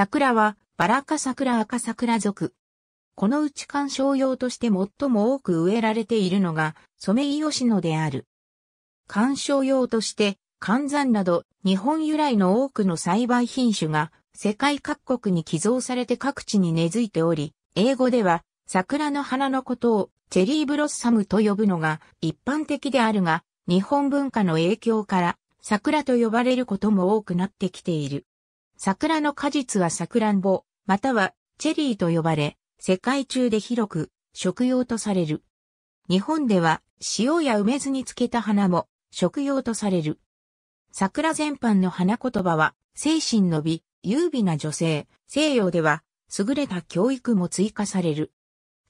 桜は、バラ科桜赤桜属。このうち観賞用として最も多く植えられているのが、ソメイヨシノである。観賞用として、寒山など日本由来の多くの栽培品種が世界各国に寄贈されて各地に根付いており、英語では桜の花のことをチェリーブロッサムと呼ぶのが一般的であるが、日本文化の影響から桜と呼ばれることも多くなってきている。桜の果実は桜んぼ、またはチェリーと呼ばれ、世界中で広く食用とされる。日本では塩や梅酢に漬けた花も食用とされる。桜全般の花言葉は、精神の美、優美な女性、西洋では、優れた教育も追加される。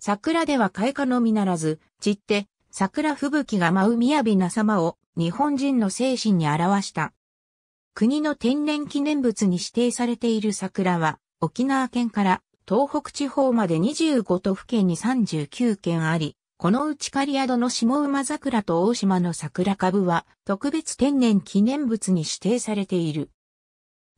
桜では開花のみならず、散って、桜吹雪が舞う雅な様を日本人の精神に表した。国の天然記念物に指定されている桜は、沖縄県から東北地方まで25都府県に39件あり、このうち刈宿の下馬桜と大島の桜株は特別天然記念物に指定されている。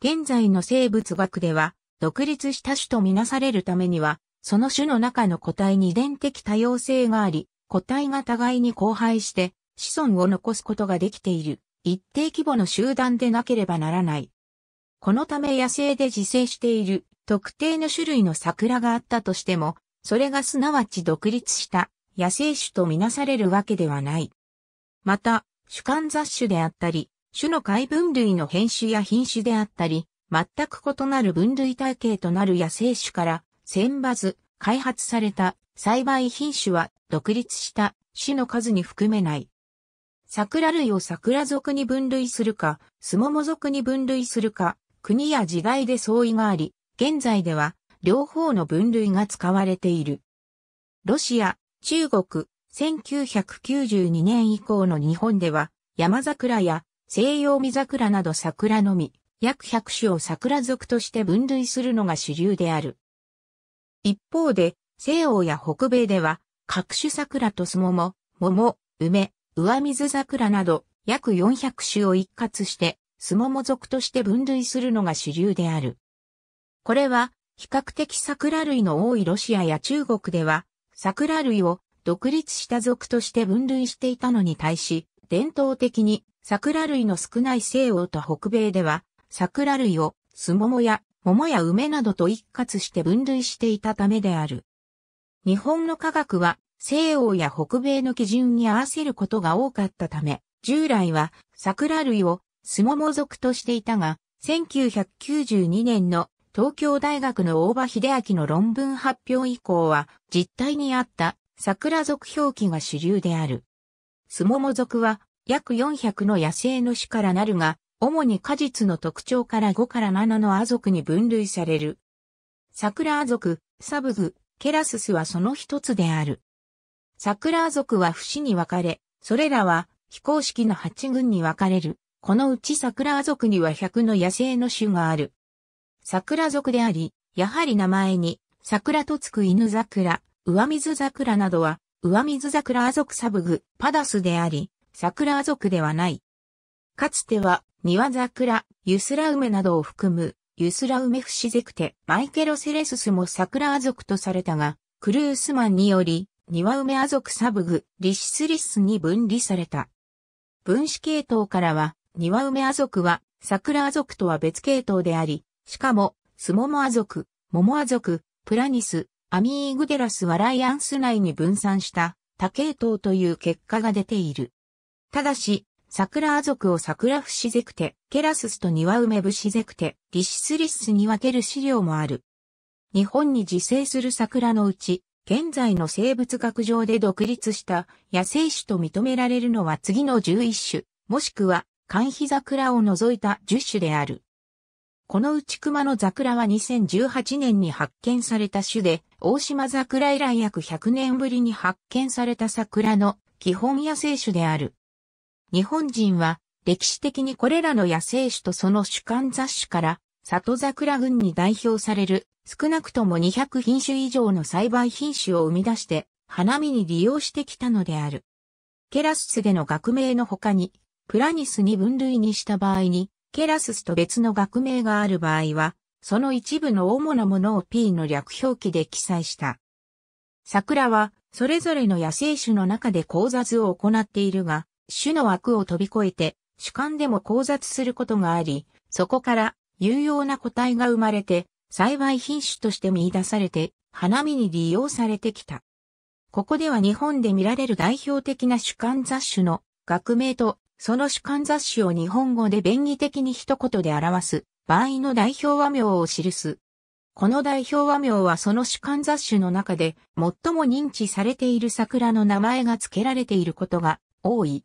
現在の生物学では独立した種とみなされるためには、その種の中の個体に遺伝的多様性があり、個体が互いに交配して子孫を残すことができている。一定規模の集団でなければならない。このため野生で自生している特定の種類の桜があったとしても、それがすなわち独立した野生種とみなされるわけではない。また、主観雑種であったり、種の解分類の変種や品種であったり、全く異なる分類体系となる野生種から、選抜、開発された栽培品種は独立した種の数に含めない。桜類を桜属に分類するか、スモモ属に分類するか、国や時代で相違があり、現在では両方の分類が使われている。ロシア、中国、1992年以降の日本では、山桜や西洋見桜など桜のみ、約100種を桜属として分類するのが主流である。一方で、西欧や北米では、各種桜とスモモ、桃、梅、上水桜など約400種を一括して、スモモ属として分類するのが主流である。これは、比較的桜類の多いロシアや中国では、桜類を独立した属として分類していたのに対し、伝統的に桜類の少ない西欧と北米では、桜類をスモモや桃や梅などと一括して分類していたためである。日本の科学は西欧や北米の基準に合わせることが多かったため、従来は桜類をスモモ族としていたが、1992年の東京大学の大場秀明の論文発表以降は実態にあった桜族表記が主流である。スモモ族は約400の野生の種からなるが、主に果実の特徴から5から7のア族に分類される。桜ア族、サブグ、ケラススはその一つである。桜族は不死に分かれ、それらは非公式の8群に分かれる。このうち桜族には100の野生の種がある。桜族であり、やはり名前に、桜とつく犬桜、上水桜などは、上水桜族サブグ、パダスであり、桜族ではない。かつては、庭桜、ユスラ梅などを含む、ユスラ梅不死ゼクテ、マイケロセレススも桜族とされたが、クルースマンにより、庭梅ア族サブグ、リシスリスに分離された。分子系統からは、庭梅ア族は、桜ア族とは別系統であり、しかも、スモモア族、モモア族、プラニス、アミーグデラスはライアンス内に分散した多系統という結果が出ている。ただし、桜ア族を桜フシゼクテ、ケラススと庭梅ブシゼクテ、リシスリスに分ける資料もある。日本に自生する桜のうち、現在の生物学上で独立した野生種と認められるのは次の11種、もしくは、カンヒザクラを除いた10種である。このうち熊の桜は2018年に発見された種で、大島桜以来約100年ぶりに発見された桜の基本野生種である。日本人は歴史的にこれらの野生種とその主観雑種から里桜群に代表される少なくとも200品種以上の栽培品種を生み出して、花見に利用してきたのである。ケラススでの学名の他に、プラニスに分類にした場合に、ケラススと別の学名がある場合は、その一部の主なものを P の略表記で記載した。桜は、それぞれの野生種の中で交雑を行っているが、種の枠を飛び越えて、主観でも交雑することがあり、そこから有用な個体が生まれて、栽培品種として見出されて、花見に利用されてきた。ここでは日本で見られる代表的な主観雑種の学名と、その主観雑種を日本語で便宜的に一言で表す場合の代表和名を記す。この代表和名はその主観雑種の中で最も認知されている桜の名前が付けられていることが多い。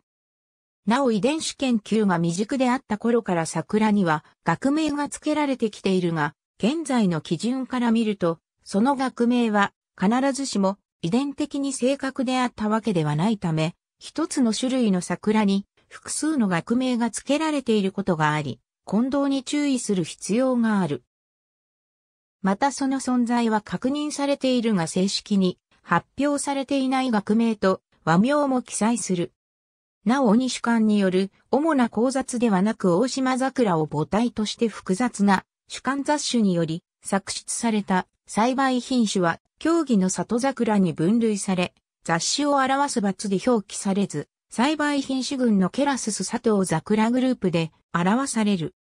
なお遺伝子研究が未熟であった頃から桜には学名が付けられてきているが、現在の基準から見ると、その学名は必ずしも遺伝的に正確であったわけではないため、一つの種類の桜に複数の学名が付けられていることがあり、混同に注意する必要がある。またその存在は確認されているが正式に発表されていない学名と和名も記載する。なお西館による主な考察ではなく大島桜を母体として複雑な主観雑種により作出された栽培品種は、競技の里桜に分類され、雑種を表す罰で表記されず、栽培品種群のケラスス佐藤桜グループで表される。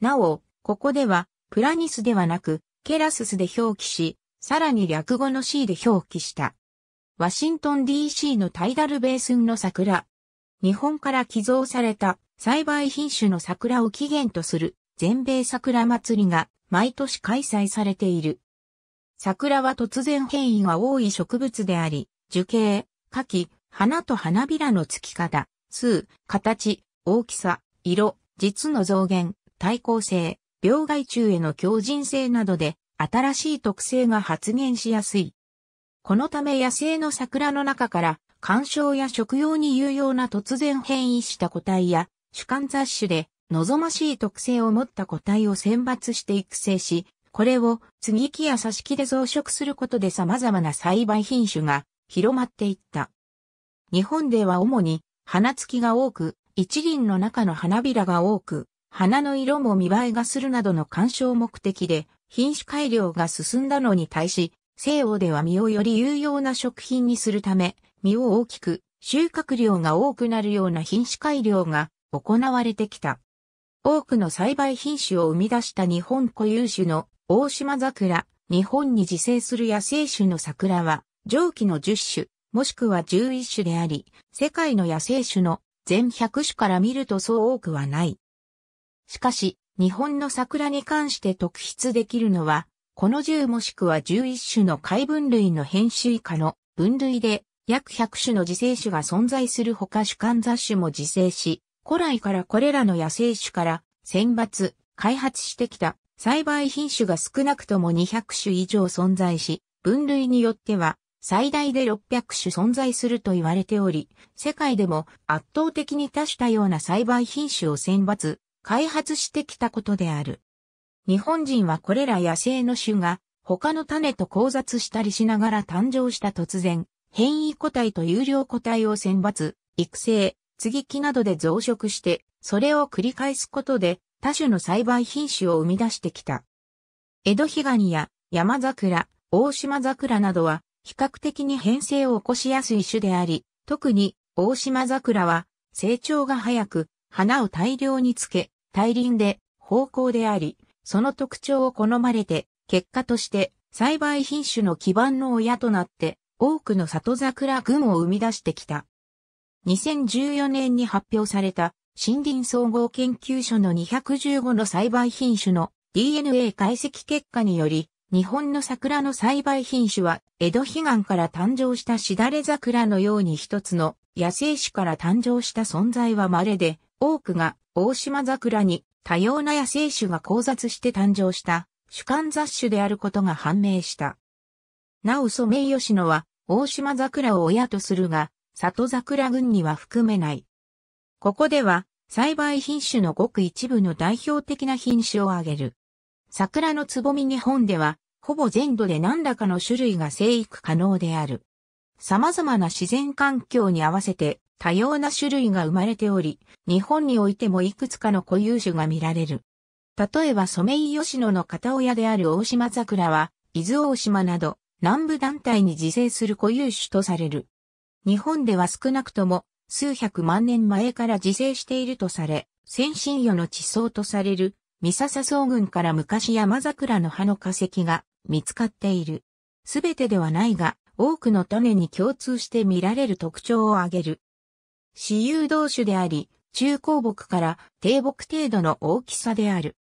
なお、ここでは、プラニスではなく、ケラススで表記し、さらに略語の C で表記した。ワシントン DC のタイダルベースンの桜。日本から寄贈された栽培品種の桜を起源とする全米桜祭りが毎年開催されている。桜は突然変異が多い植物であり、樹形、花期、花と花びらの付き方、数、形、大きさ、色、実の増減、対抗性、病害虫への強靭性などで新しい特性が発現しやすい。このため野生の桜の中から観賞や食用に有用な突然変異した個体や主観雑種で望ましい特性を持った個体を選抜して育成し、これを継ぎ木や挿し木で増殖することで様々な栽培品種が広まっていった。日本では主に花付きが多く、一輪の中の花びらが多く、花の色も見栄えがするなどの鑑賞目的で品種改良が進んだのに対し、西欧では実をより有用な食品にするため、実を大きく収穫量が多くなるような品種改良が行われてきた。多くの栽培品種を生み出した日本固有種の大島桜、日本に自生する野生種の桜は、上記の10種、もしくは11種であり、世界の野生種の全100種から見るとそう多くはない。しかし、日本の桜に関して特筆できるのは、この10もしくは11種の海分類の変種以下の分類で、約100種の自生種が存在するほか観雑種も自生し、古来からこれらの野生種から選抜、開発してきた栽培品種が少なくとも200種以上存在し、分類によっては最大で600種存在すると言われており、世界でも圧倒的に多種多様な栽培品種を選抜、開発してきたことである。日本人はこれら野生の種が他の種と交雑したりしながら誕生した突然、変異個体と有料個体を選抜、育成、接ぎ木などで増殖して、それを繰り返すことで多種の栽培品種を生み出してきた。江戸ヒガニや山桜、大島桜などは比較的に変性を起こしやすい種であり、特に大島桜は成長が早く花を大量につけ、大輪で方向であり、その特徴を好まれて、結果として栽培品種の基盤の親となって多くの里桜群を生み出してきた。2014年に発表された森林総合研究所の215の栽培品種の DNA 解析結果により、日本の桜の栽培品種は、江戸悲願から誕生したしだれ桜のように一つの野生種から誕生した存在は稀で、多くが大島桜に多様な野生種が交雑して誕生した主観雑種であることが判明した。なおそメイヨは大島桜を親とするが、里桜群には含めない。ここでは、栽培品種のごく一部の代表的な品種を挙げる。桜のつぼみ日本では、ほぼ全土で何らかの種類が生育可能である。様々な自然環境に合わせて多様な種類が生まれており、日本においてもいくつかの固有種が見られる。例えばソメイヨシノの片親である大島桜は、伊豆大島など南部団体に自生する固有種とされる。日本では少なくとも数百万年前から自生しているとされ、先進魚の地層とされる、三笹草群から昔山桜の葉の化石が見つかっている。すべてではないが、多くの種に共通して見られる特徴を挙げる。私有同種であり、中高木から低木程度の大きさである。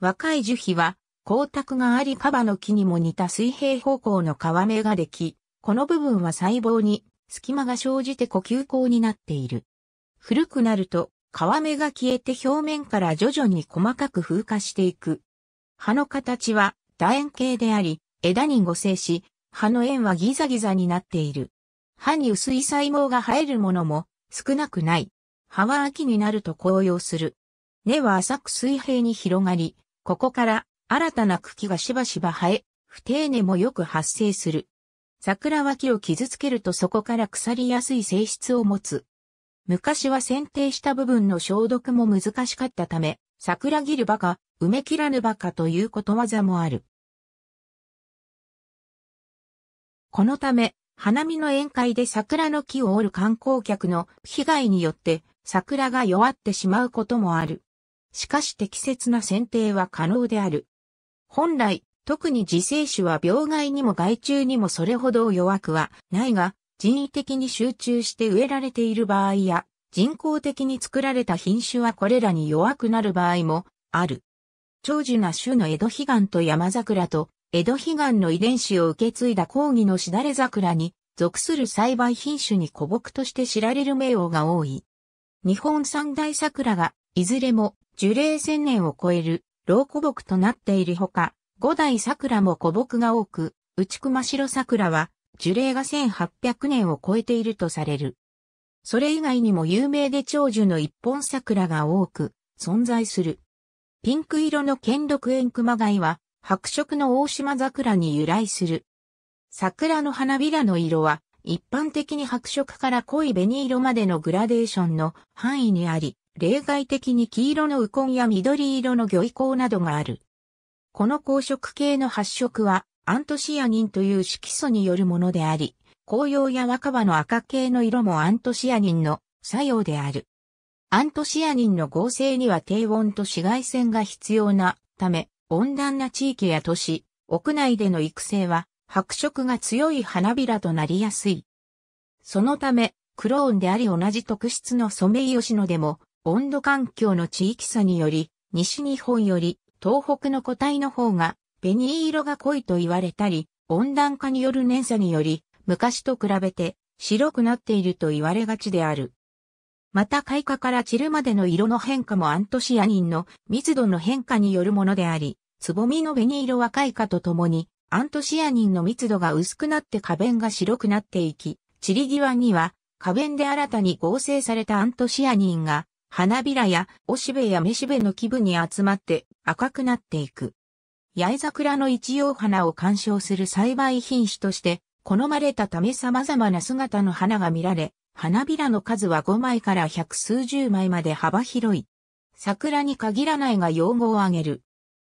若い樹皮は光沢がありカバの木にも似た水平方向の皮目ができ、この部分は細胞に隙間が生じて呼吸口になっている。古くなると、皮目が消えて表面から徐々に細かく風化していく。葉の形は楕円形であり、枝に互生し、葉の円はギザギザになっている。葉に薄い細胞が生えるものも少なくない。葉は秋になると紅葉する。根は浅く水平に広がり、ここから新たな茎がしばしば生え、不定根もよく発生する。桜は木を傷つけるとそこから腐りやすい性質を持つ。昔は剪定した部分の消毒も難しかったため、桜切るばか、埋め切らぬばかということわざもある。このため、花見の宴会で桜の木を折る観光客の被害によって桜が弱ってしまうこともある。しかし適切な剪定は可能である。本来、特に自生種は病害にも害虫にもそれほど弱くはないが、人為的に集中して植えられている場合や、人工的に作られた品種はこれらに弱くなる場合もある。長寿な種の江戸悲願と山桜と、江戸悲願の遺伝子を受け継いだ講義のしだれ桜に属する栽培品種に古木として知られる名王が多い。日本三大桜がいずれも樹齢千年を超える老古木となっているほか、五代桜も古木が多く、内熊白桜は樹齢が1800年を超えているとされる。それ以外にも有名で長寿の一本桜が多く存在する。ピンク色の兼六円熊貝は白色の大島桜に由来する。桜の花びらの色は一般的に白色から濃い紅色までのグラデーションの範囲にあり、例外的に黄色のウコンや緑色の魚イコなどがある。この光色系の発色はアントシアニンという色素によるものであり、紅葉や若葉の赤系の色もアントシアニンの作用である。アントシアニンの合成には低温と紫外線が必要なため、温暖な地域や都市、屋内での育成は白色が強い花びらとなりやすい。そのため、クローンであり同じ特質のソメイヨシノでも、温度環境の地域差により、西日本より東北の個体の方が紅色が濃いと言われたり、温暖化による年差により、昔と比べて白くなっていると言われがちである。また開花から散るまでの色の変化もアントシアニンの密度の変化によるものであり、つぼみの紅色は開花とともに、アントシアニンの密度が薄くなって花弁が白くなっていき、散り際には花弁で新たに合成されたアントシアニンが花びらやおしべやめしべの基部に集まって赤くなっていく。八重桜の一葉花を鑑賞する栽培品種として好まれたため様々な姿の花が見られ、花びらの数は5枚から百数十枚まで幅広い。桜に限らないが用語を挙げる。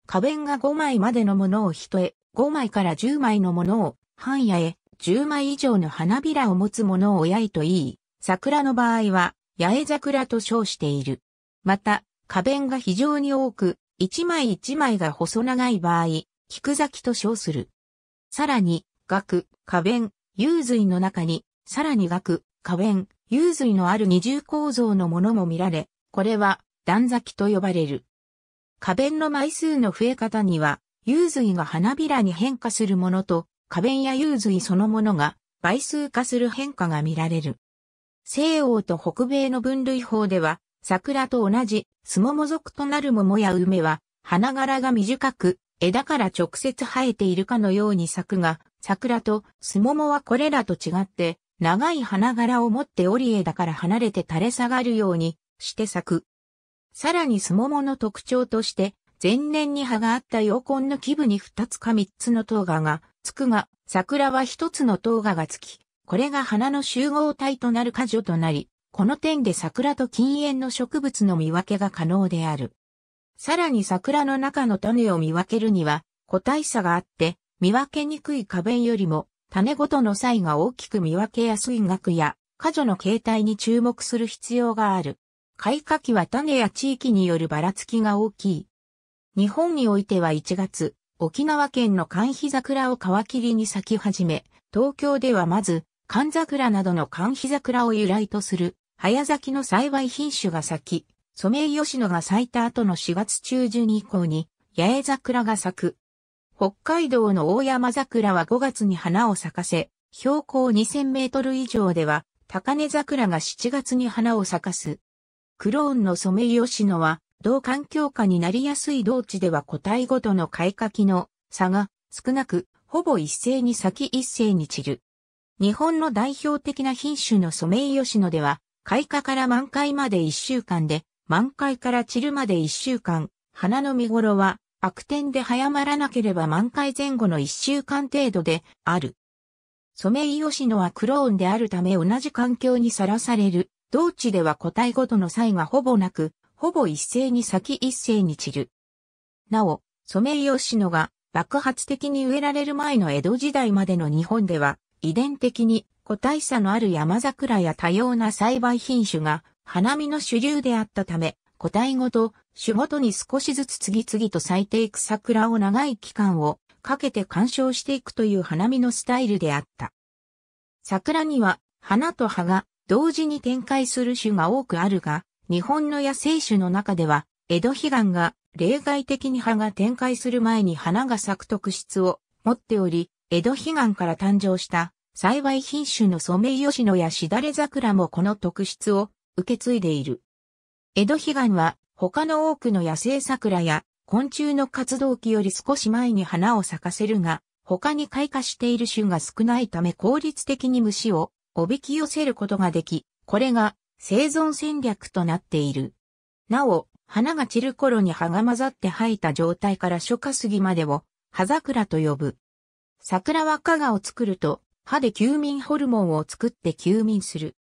花弁が5枚までのものを人へ、5枚から10枚のものを、半夜へ、10枚以上の花びらを持つものを親へといい、桜の場合は、八重桜と称している。また、花弁が非常に多く、一枚一枚が細長い場合、菊咲と称する。さらに、額、花弁、幽髄の中に、さらに額、花弁、幽髄のある二重構造のものも見られ、これは、段咲と呼ばれる。花弁の枚数の増え方には、幽髄が花びらに変化するものと、花弁や幽髄そのものが倍数化する変化が見られる。西欧と北米の分類法では、桜と同じ、スモモ属となる桃や梅は、花柄が短く、枝から直接生えているかのように咲くが、桜とスモモはこれらと違って、長い花柄を持って折枝から離れて垂れ下がるようにして咲く。さらにスモモの特徴として、前年に葉があった洋根の基部に2つか3つの塔芽がつくが、桜は1つの塔芽がつき、これが花の集合体となる果樹となり、この点で桜と禁煙の植物の見分けが可能である。さらに桜の中の種を見分けるには、個体差があって、見分けにくい花弁よりも、種ごとの際が大きく見分けやすい額や、果樹の形態に注目する必要がある。開花期は種や地域によるばらつきが大きい。日本においては1月、沖縄県の寒肥桜を皮切りに咲き始め、東京ではまず寒桜などの寒日桜を由来とする、早咲きの栽培品種が咲き、ソメイヨシノが咲いた後の4月中旬以降に、八重桜が咲く。北海道の大山桜は5月に花を咲かせ、標高2000メートル以上では、高根桜が7月に花を咲かす。クローンのソメイヨシノは、同環境下になりやすい同地では個体ごとの開花期の差が少なく、ほぼ一斉に咲き一斉に散る。日本の代表的な品種のソメイヨシノでは、開花から満開まで1週間で、満開から散るまで1週間、花の見頃は悪天で早まらなければ満開前後の1週間程度である。ソメイヨシノはクローンであるため同じ環境にさらされる。同地では個体ごとの差異がほぼなく、ほぼ一斉に咲き一斉に散る。なお、ソメイヨシノが爆発的に植えられる前の江戸時代までの日本では、遺伝的に個体差のある山桜や多様な栽培品種が花見の主流であったため、個体ごと、種ごとに少しずつ次々と咲いていく桜を長い期間をかけて鑑賞していくという花見のスタイルであった。桜には花と葉が同時に展開する種が多くあるが、日本の野生種の中では、江戸彼岸が例外的に葉が展開する前に花が咲く特質を持っており、江戸彼岸から誕生した幸い品種のソメイヨシノやしだれ桜もこの特質を受け継いでいる。江戸彼岸は他の多くの野生桜や昆虫の活動期より少し前に花を咲かせるが、他に開花している種が少ないため効率的に虫をおびき寄せることができ、これが生存戦略となっている。なお、花が散る頃に葉が混ざって生えた状態から初夏過ぎまでを葉桜と呼ぶ。桜は加賀を作ると歯で休眠ホルモンを作って休眠する。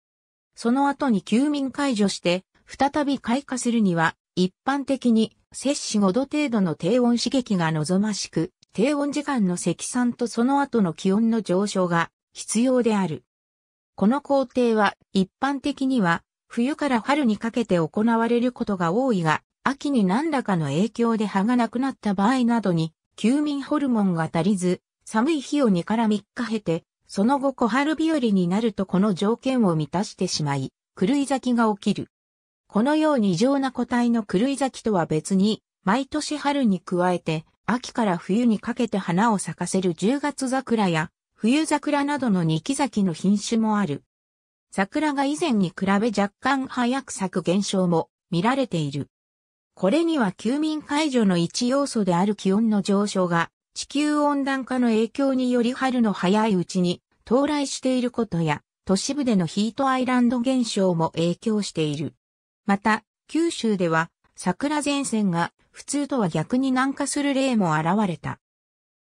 その後に休眠解除して、再び開花するには、一般的に摂氏5度程度の低温刺激が望ましく、低温時間の積算とその後の気温の上昇が必要である。この工程は一般的には冬から春にかけて行われることが多いが、秋に何らかの影響で葉がなくなった場合などに、休眠ホルモンが足りず、寒い日を2から3日経て、その後小春日和になるとこの条件を満たしてしまい、狂い咲きが起きる。このように異常な個体の狂い咲きとは別に、毎年春に加えて、秋から冬にかけて花を咲かせる10月桜や、冬桜などの二木咲きの品種もある。桜が以前に比べ若干早く咲く現象も見られている。これには休眠解除の一要素である気温の上昇が地球温暖化の影響により春の早いうちに到来していることや、都市部でのヒートアイランド現象も影響している。また、九州では桜前線が普通とは逆に南下する例も現れた。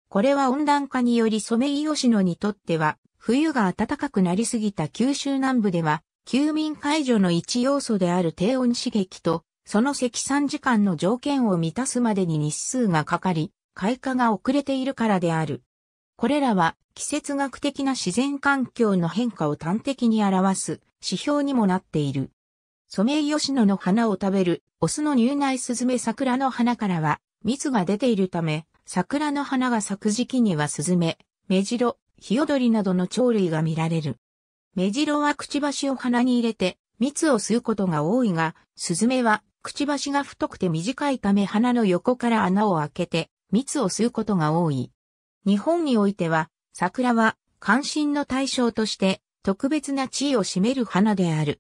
これは温暖化によりソメイヨシノにとっては、冬が暖かくなりすぎた九州南部では、休眠解除の一要素である低温刺激と、その積算時間の条件を満たすまでに日数がかかり、開花が遅れているからである。これらは季節学的な自然環境の変化を端的に表す指標にもなっている。ソメイヨシノの花を食べるオスの乳内スズメ桜の花からは蜜が出ているため、桜の花が咲く時期にはスズメ、メジロ、ヒヨドリなどの鳥類が見られる。メジロはくちばしを鼻に入れて蜜を吸うことが多いが、スズメはくちばしが太くて短いため花の横から穴を開けて蜜を吸うことが多い。日本においては、桜は関心の対象として特別な地位を占める花である。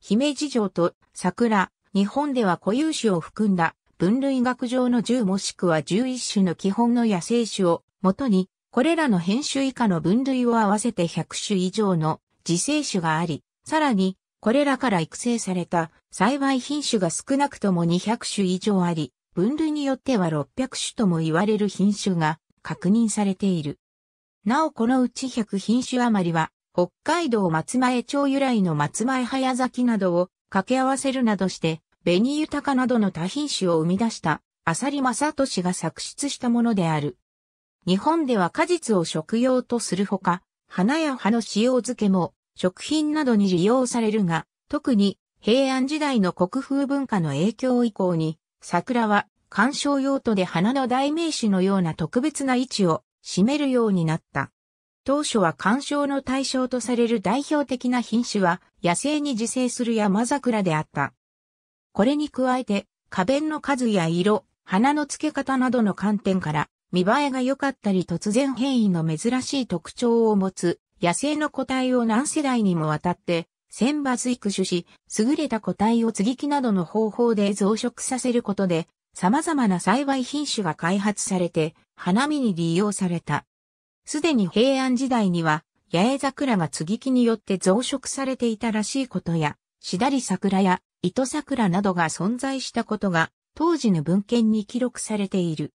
姫路城と桜、日本では固有種を含んだ分類学上の10もしくは11種の基本の野生種をもとに、これらの編種以下の分類を合わせて100種以上の自生種があり、さらに、これらから育成された栽培品種が少なくとも200種以上あり、分類によっては600種とも言われる品種が確認されている。なおこのうち100品種余りは、北海道松前町由来の松前早咲きなどを掛け合わせるなどして、紅豊かなどの多品種を生み出した、浅利正俊が作出したものである。日本では果実を食用とするほか、花や葉の塩漬けも食品などに利用されるが、特に平安時代の国風文化の影響以降に、桜は鑑賞用途で花の代名詞のような特別な位置を占めるようになった。当初は鑑賞の対象とされる代表的な品種は野生に自生する山桜であった。これに加えて花弁の数や色、花の付け方などの観点から見栄えが良かったり突然変異の珍しい特徴を持つ野生の個体を何世代にもわたって選抜育種し、優れた個体を接ぎ木などの方法で増殖させることで様々な栽培品種が開発されて、花見に利用された。すでに平安時代には、八重桜が継ぎ木によって増殖されていたらしいことや、しだり桜や糸桜などが存在したことが、当時の文献に記録されている。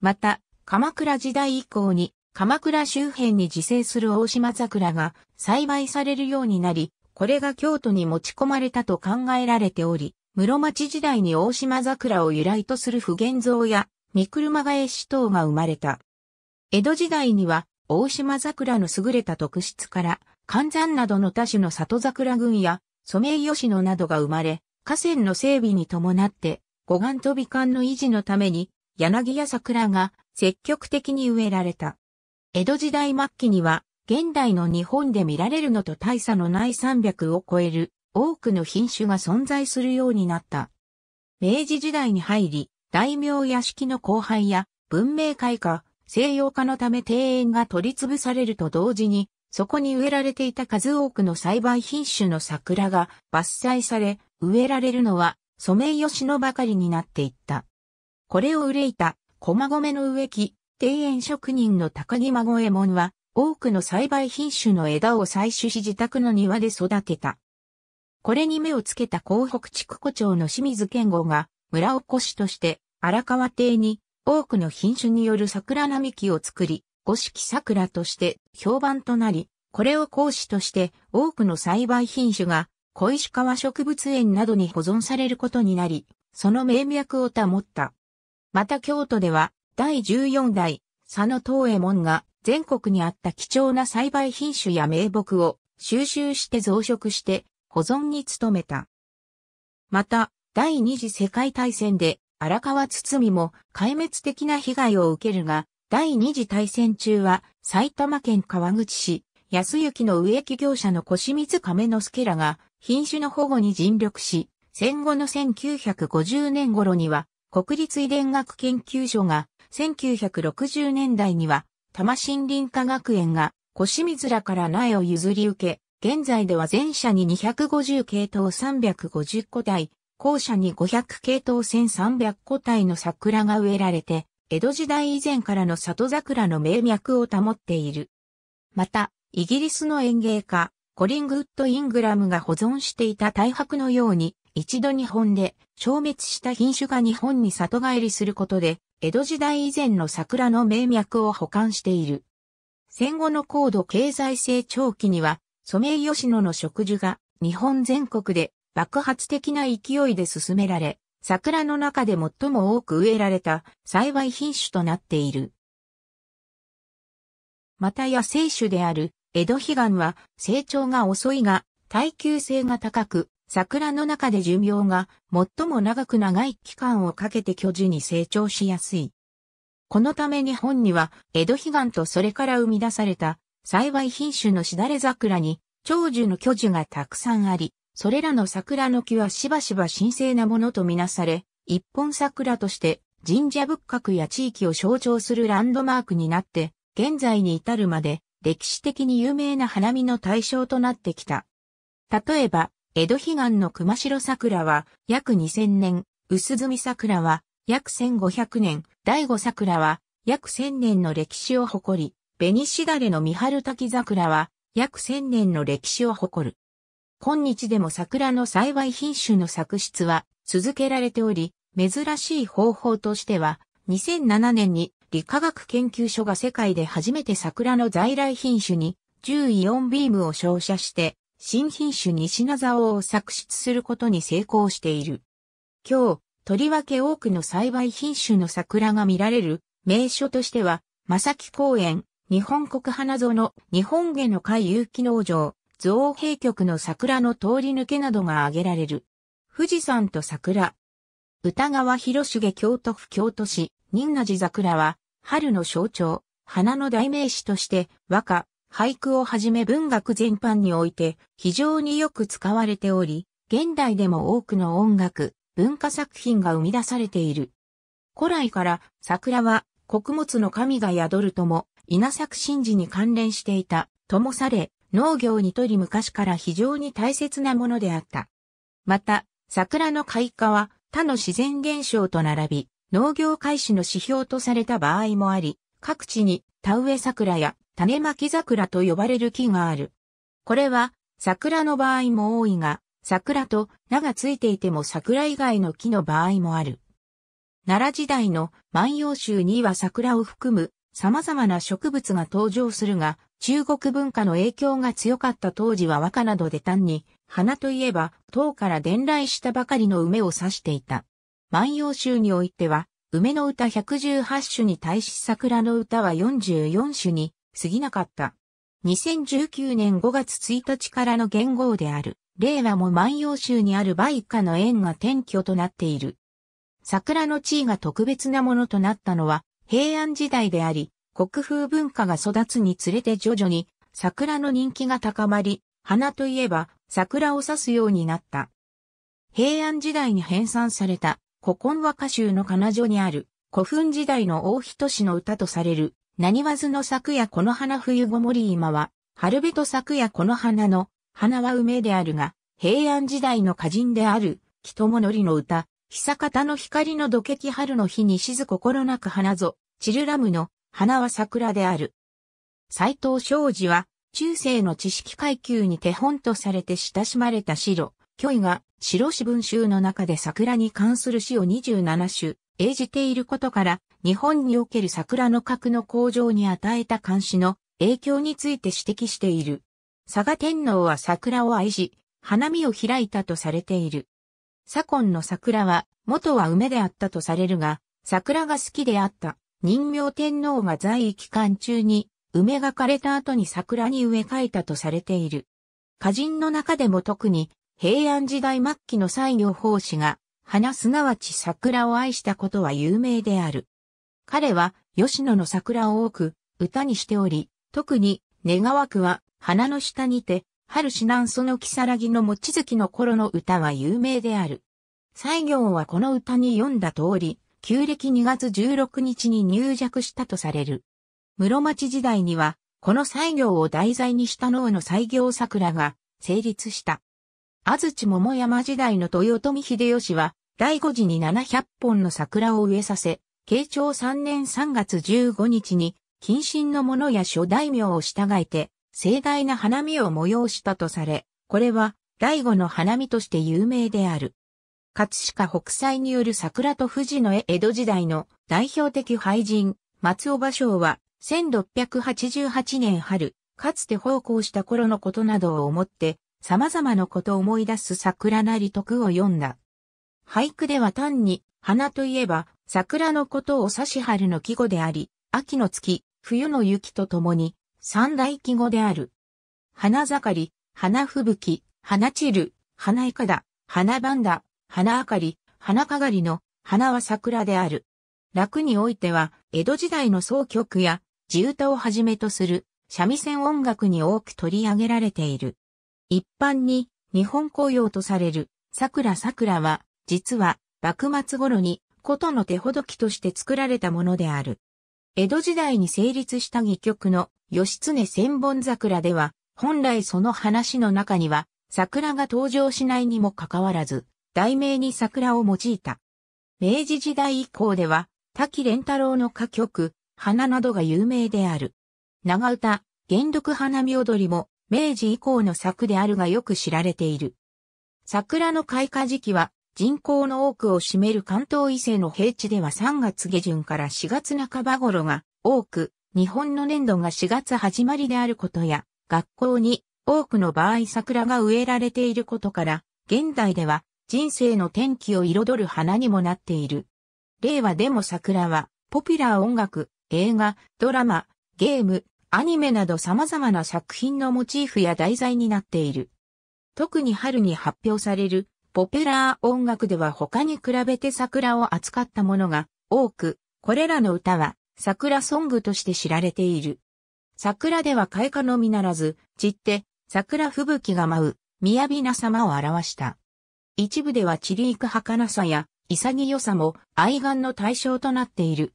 また、鎌倉時代以降に、鎌倉周辺に自生する大島桜が栽培されるようになり、これが京都に持ち込まれたと考えられており、室町時代に大島桜を由来とする不現像や、三車返し等が生まれた。江戸時代には、大島桜の優れた特質から、寒山などの多種の里桜群や、ソメイヨシノなどが生まれ、河川の整備に伴って、護岸と美観の維持のために、柳や桜が積極的に植えられた。江戸時代末期には、現代の日本で見られるのと大差のない300を超える多くの品種が存在するようになった。明治時代に入り、大名屋敷の後輩や文明開化、西洋化のため庭園が取り潰されると同時に、そこに植えられていた数多くの栽培品種の桜が伐採され、植えられるのはソメイヨシノばかりになっていった。これを憂いた駒込の植木、庭園職人の高木孫右衛門は、多くの栽培品種の枝を採取し自宅の庭で育てた。これに目をつけた広北地区古町の清水健吾が、村おこしとして、荒川邸に、多くの品種による桜並木を作り、五色桜として評判となり、これを講師として多くの栽培品種が小石川植物園などに保存されることになり、その名脈を保った。また京都では第14代佐野東衛門が全国にあった貴重な栽培品種や名木を収集して増殖して保存に努めた。また、第二次世界大戦で荒川堤も壊滅的な被害を受けるが、第二次大戦中は埼玉県川口市安行の植木業者の小清水亀之助らが品種の保護に尽力し、戦後の1950年頃には国立遺伝学研究所が1960年代には多摩森林科学園が小清水らから苗を譲り受け、現在では前者に250系統350個体、後者に500系統1300個体の桜が植えられて、江戸時代以前からの里桜の名脈を保っている。また、イギリスの園芸家、コリングウッド・イングラムが保存していた大白のように、一度日本で消滅した品種が日本に里帰りすることで、江戸時代以前の桜の名脈を保管している。戦後の高度経済成長期には、ソメイヨシノの植樹が日本全国で爆発的な勢いで進められ、桜の中で最も多く植えられた幸い品種となっている。また野生種である江戸悲願は成長が遅いが耐久性が高く、桜の中で寿命が最も長く長い期間をかけて巨樹に成長しやすい。このため日本には江戸悲願とそれから生み出された幸い品種のしだれ桜に長寿の巨樹がたくさんあり、それらの桜の木はしばしば神聖なものとみなされ、一本桜として神社仏閣や地域を象徴するランドマークになって、現在に至るまで歴史的に有名な花見の対象となってきた。例えば、江戸悲願の熊代桜は約2000年、薄墨桜は約1500年、醍醐桜は約1000年の歴史を誇り、紅しダれの三春滝桜は約千年の歴史を誇る。今日でも桜の栽培品種の作出は続けられており、珍しい方法としては、2007年に理化学研究所が世界で初めて桜の在来品種に重イオンビームを照射して、新品種西名沢を作出することに成功している。今日、とりわけ多くの栽培品種の桜が見られる名所としては、正木公園、日本国花園、日本下の海有機農場、造幣局の桜の通り抜けなどが挙げられる。富士山と桜。歌川広重京都府京都市、仁和寺桜は、春の象徴、花の代名詞として、和歌、俳句をはじめ文学全般において、非常によく使われており、現代でも多くの音楽、文化作品が生み出されている。古来から桜は穀物の神が宿るとも稲作神事に関連していたともされ、農業にとり昔から非常に大切なものであった。また、桜の開花は他の自然現象と並び、農業開始の指標とされた場合もあり、各地に田植え桜や種まき桜と呼ばれる木がある。これは桜の場合も多いが、桜と名がついていても桜以外の木の場合もある。奈良時代の万葉集には桜を含む様々な植物が登場するが、中国文化の影響が強かった当時は和歌などで単に、花といえば、唐から伝来したばかりの梅を指していた。万葉集においては、梅の歌118首に対し桜の歌は44首に過ぎなかった。2019年5月1日からの元号である、令和も万葉集にある梅花の縁が転居となっている。桜の地位が特別なものとなったのは、平安時代であり、国風文化が育つにつれて徐々に桜の人気が高まり、花といえば桜を指すようになった。平安時代に編纂された古今和歌集の彼女にある古墳時代の大人氏の歌とされる何わずの昨夜この花冬ごもり今は春べと昨夜この花の花は梅であるが平安時代の歌人である木友りの歌久方の光の土劇春の日に静心なく花ぞ、チルラムの花は桜である。斎藤昌治は、中世の知識階級に手本とされて親しまれた白、虚位が白詩文集の中で桜に関する詩を27種、英じていることから、日本における桜の格の向上に与えた監視の影響について指摘している。佐賀天皇は桜を愛し、花見を開いたとされている。左近の桜は、元は梅であったとされるが、桜が好きであった人名天皇が在位期間中に、梅が枯れた後に桜に植え替えたとされている。歌人の中でも特に、平安時代末期の西行法師が、花すなわち桜を愛したことは有名である。彼は、吉野の桜を多く、歌にしており、特に、願わくは、花の下にて、春至南その木更木の持月の頃の歌は有名である。西行はこの歌に読んだ通り、旧暦2月16日に入弱したとされる。室町時代には、この西行を題材にした脳の西行桜が成立した。安土桃山時代の豊臣秀吉は、第五次に700本の桜を植えさせ、慶長3年3月15日に、謹慎の者や諸大名を従えて、盛大な花見を催したとされ、これは醍醐の花見として有名である。葛飾北斎による桜と富士の江戸時代の代表的俳人、松尾芭蕉は、1688年春、かつて奉公した頃のことなどを思って、様々なことを思い出す桜なり徳を読んだ。俳句では単に、花といえば、桜のことを指し春の季語であり、秋の月、冬の雪とともに、三大季語である。花盛り、花吹雪、花散る、花いかだ、花番だ、花明かり、花かがりの花は桜である。楽においては、江戸時代の奏曲や、地歌をはじめとする、三味線音楽に多く取り上げられている。一般に、日本公用とされる、桜桜は、実は、幕末頃に、琴の手ほどきとして作られたものである。江戸時代に成立した戯曲の義経千本桜では、本来その話の中には、桜が登場しないにもかかわらず、題名に桜を用いた。明治時代以降では、滝連太郎の歌曲、花などが有名である。長唄、元禄花見踊りも、明治以降の作であるがよく知られている。桜の開花時期は、人口の多くを占める関東伊勢の平地では3月下旬から4月半ば頃が多く、日本の年度が4月始まりであることや、学校に多くの場合桜が植えられていることから、現代では人生の転機を彩る花にもなっている。令和でも桜は、ポピュラー音楽、映画、ドラマ、ゲーム、アニメなど様々な作品のモチーフや題材になっている。特に春に発表される、ポピュラー音楽では他に比べて桜を扱ったものが多く、これらの歌は桜ソングとして知られている。桜では開花のみならず、散って桜吹雪が舞う、雅な様を表した。一部では散り行く儚さや、潔さも愛玩の対象となっている。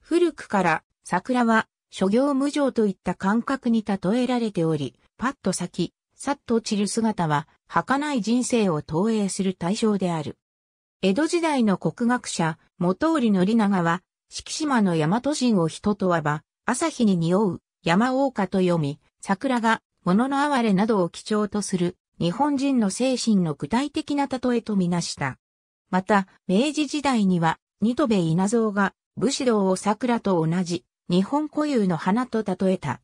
古くから桜は諸行無常といった感覚に例えられており、パッと咲き、さっと散る姿は儚い人生を投影する対象である。江戸時代の国学者、元織宣長は四季島の大和神を人とはば、朝日に匂う、山王花と読み、桜が、物の哀れなどを基調とする、日本人の精神の具体的な例えとみなした。また、明治時代には、ニトベ稲造が、武士道を桜と同じ、日本固有の花と例えた。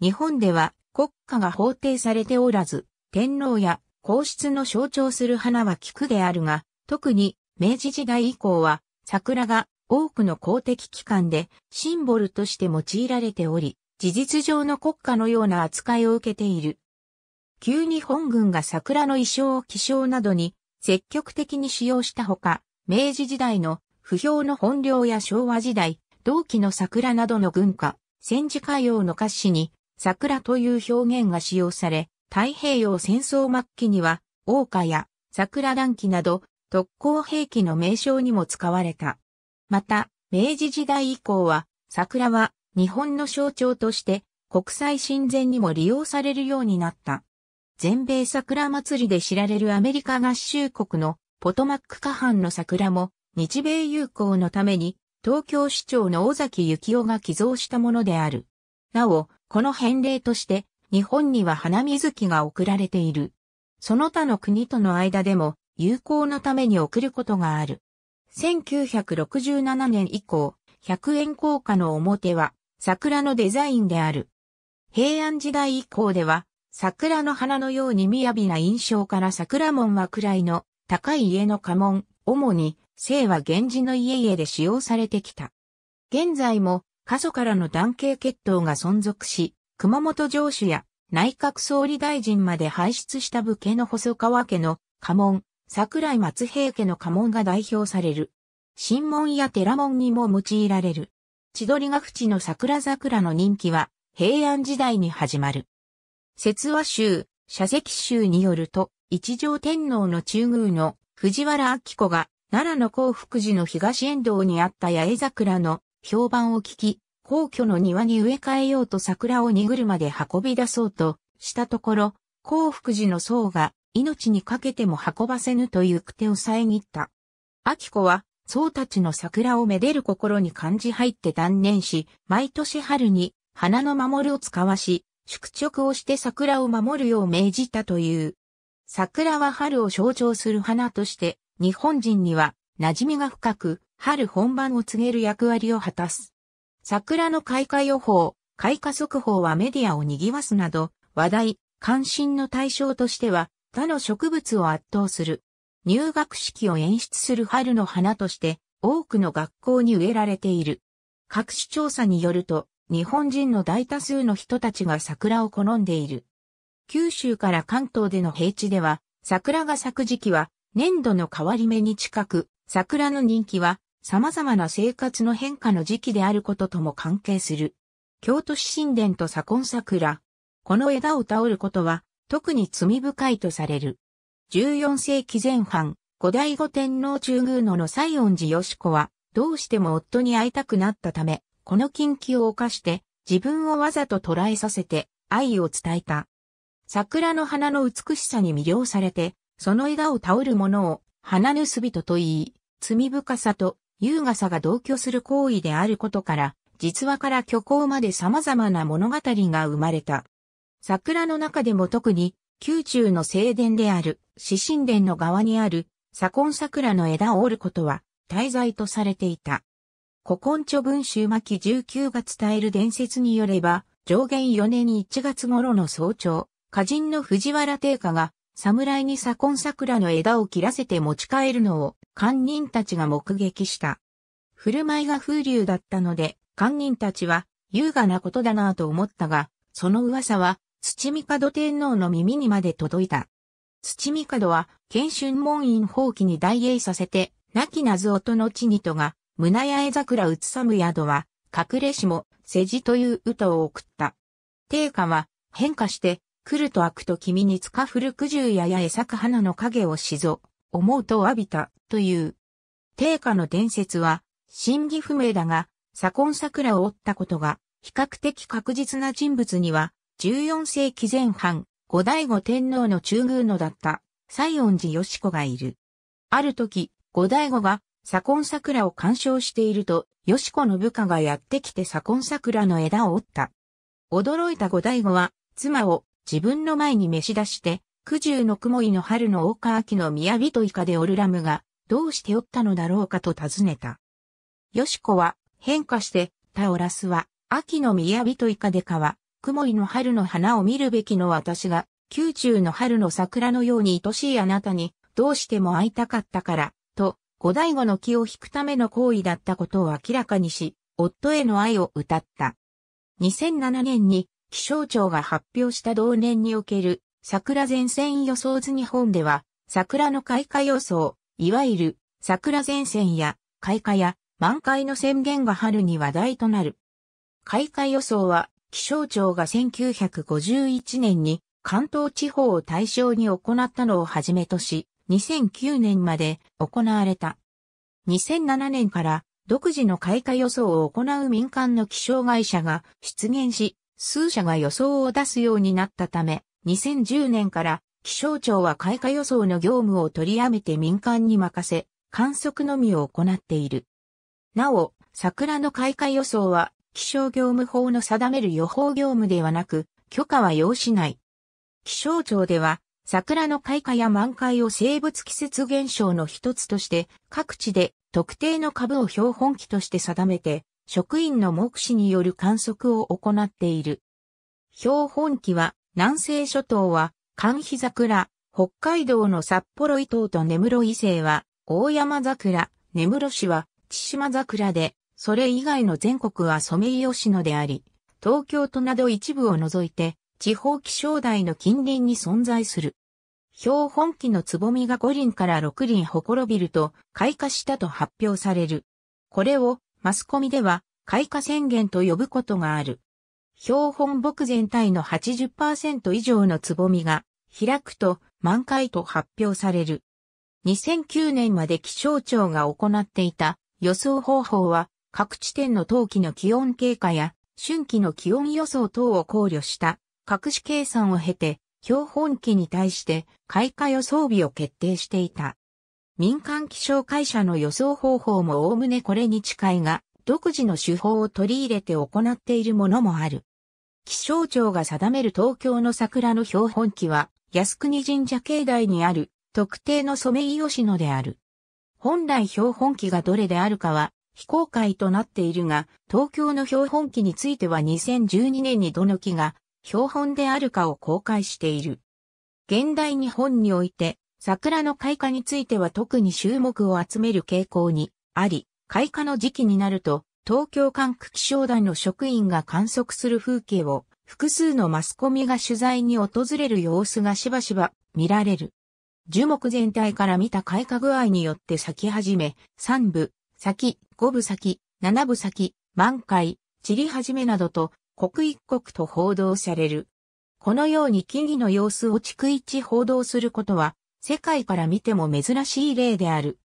日本では、国家が法定されておらず、天皇や皇室の象徴する花は菊であるが、特に明治時代以降は桜が多くの公的機関でシンボルとして用いられており、事実上の国家のような扱いを受けている。旧日本軍が桜の衣装を気象などに積極的に使用したほか、明治時代の不評の本領や昭和時代、同期の桜などの軍歌、戦時歌謡の歌詞に桜という表現が使用され、太平洋戦争末期には、桜花や桜団旗など特攻兵器の名称にも使われた。また、明治時代以降は、桜は日本の象徴として国際親善にも利用されるようになった。全米桜祭りで知られるアメリカ合衆国のポトマック下半の桜も日米友好のために東京市長の尾崎幸雄が寄贈したものである。なお、この返礼として日本には花水木が贈られている。その他の国との間でも友好のために贈ることがある。1967年以降、100円硬貨の表は桜のデザインである。平安時代以降では、桜の花のように雅な印象から桜門は位の高い家の家門、主に、清和源氏の家々で使用されてきた。現在も、過疎からの男系血統が存続し、熊本城主や内閣総理大臣まで輩出した武家の細川家の家門、桜井松平家の家紋が代表される。神門や寺門にも用いられる。千鳥ヶ淵の桜桜の人気は平安時代に始まる。説話集、社石集によると、一条天皇の中宮の藤原明子が奈良の幸福寺の東遠道にあった八重桜の評判を聞き、皇居の庭に植え替えようと桜を荷車で運び出そうとしたところ、幸福寺の僧が命にかけても運ばせぬという苦手を遮った。秋子は、僧たちの桜をめでる心に感じ入って断念し、毎年春に花の守を使わし、宿直をして桜を守るよう命じたという。桜は春を象徴する花として、日本人には馴染みが深く、春本番を告げる役割を果たす。桜の開花予報、開花速報はメディアを賑わすなど、話題、関心の対象としては他の植物を圧倒する。入学式を演出する春の花として多くの学校に植えられている。各種調査によると、日本人の大多数の人たちが桜を好んでいる。九州から関東での平地では、桜が咲く時期は年度の変わり目に近く、桜の人気は様々な生活の変化の時期であることとも関係する。京都市神殿と左近桜。この枝を倒ることは特に罪深いとされる。14世紀前半、後醍醐天皇中宮野の西恩寺義子は、どうしても夫に会いたくなったため、この禁忌を犯して、自分をわざと捕らえさせて、愛を伝えた。桜の花の美しさに魅了されて、その枝を倒る者を、花盗人と言い、罪深さと優雅さが同居する行為であることから、実話から虚構まで様々な物語が生まれた。桜の中でも特に、宮中の正殿である、四神殿の側にある、左近桜の枝を折ることは、滞在とされていた。古今著文集巻19が伝える伝説によれば、上元4年1月頃の早朝、歌人の藤原定家が、侍に左近桜の枝を切らせて持ち帰るのを、官人たちが目撃した。振る舞いが風流だったので、官人たちは、優雅なことだなぁと思ったが、その噂は、土御門天皇の耳にまで届いた。土御門は、謙春門院放棄に大栄させて、亡き謎音の地にとが、胸八重桜うつさむ宿は、隠れしも、世辞という歌を送った。帝下は、変化して、来ると悪と君につか九十や八重咲く花の影をしぞ、思うと浴びた、という。帝下の伝説は、真偽不明だが、左近桜を追ったことが、比較的確実な人物には、14世紀前半、後醍醐天皇の中宮のだった、西恩寺義子がいる。ある時、後醍醐が、左近桜を鑑賞していると、義子の部下がやってきて左近桜の枝を折った。驚いた後醍醐は、妻を自分の前に召し出して、九十の雲井の春の大川秋の雅とイカで折るラムが、どうして折ったのだろうかと尋ねた。義子は、変化して、タオラスは、秋の雅とイカでか雲井の春の花を見るべきの私が、宮中の春の桜のように愛しいあなたに、どうしても会いたかったから、と、後醍醐の気を引くための行為だったことを明らかにし、夫への愛を歌った。2007年に気象庁が発表した同年における桜前線予想図日本では桜の開花予想、いわゆる桜前線や開花や満開の宣言が春に話題となる。開花予想は気象庁が1951年に関東地方を対象に行ったのをはじめとし、2009年まで行われた。2007年から独自の開花予想を行う民間の気象会社が出現し、数社が予想を出すようになったため、2010年から気象庁は開花予想の業務を取りやめて民間に任せ、観測のみを行っている。なお、桜の開花予想は気象業務法の定める予報業務ではなく、許可は要しない。気象庁では、桜の開花や満開を生物季節現象の一つとして、各地で特定の株を標本機として定めて、職員の目視による観測を行っている。標本機は、南西諸島は、寒日桜、北海道の札幌伊東と根室伊勢は、大山桜、根室市は、千島桜で、それ以外の全国はソメイヨシノであり、東京都など一部を除いて、地方気象台の近隣に存在する。標本木のつぼみが5輪から6輪ほころびると開花したと発表される。これをマスコミでは開花宣言と呼ぶことがある。標本木全体の80%以上のつぼみが開くと満開と発表される。2009年まで気象庁が行っていた予想方法は各地点の冬季の気温経過や春季の気温予想等を考慮した各種計算を経て標本機に対して開花予想日を決定していた。民間気象会社の予想方法もおおむねこれに近いが、独自の手法を取り入れて行っているものもある。気象庁が定める東京の桜の標本機は、靖国神社境内にある特定のソメイヨシノである。本来標本機がどれであるかは、非公開となっているが、東京の標本記については2012年にどの木が標本であるかを公開している。現代日本において、桜の開花については特に注目を集める傾向にあり、開花の時期になると、東京管区気象団の職員が観測する風景を複数のマスコミが取材に訪れる様子がしばしば見られる。樹木全体から見た開花具合によって咲き始め、三部、先、五部先、七部先、満開、散り始めなどと、刻一刻と報道される。このように木々の様子を逐一報道することは、世界から見ても珍しい例である。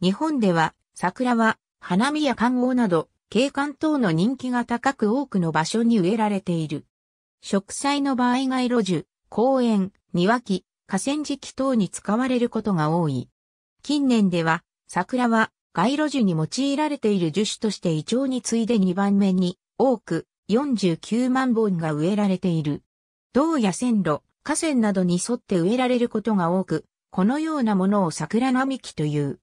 日本では、桜は、花見や観光など、景観等の人気が高く多くの場所に植えられている。植栽の場合街路樹、公園、庭木、河川敷等に使われることが多い。近年では、桜は街路樹に用いられている樹種としてイチョウに次いで2番目に多く49万本が植えられている。道や線路、河川などに沿って植えられることが多く、このようなものを桜並木という。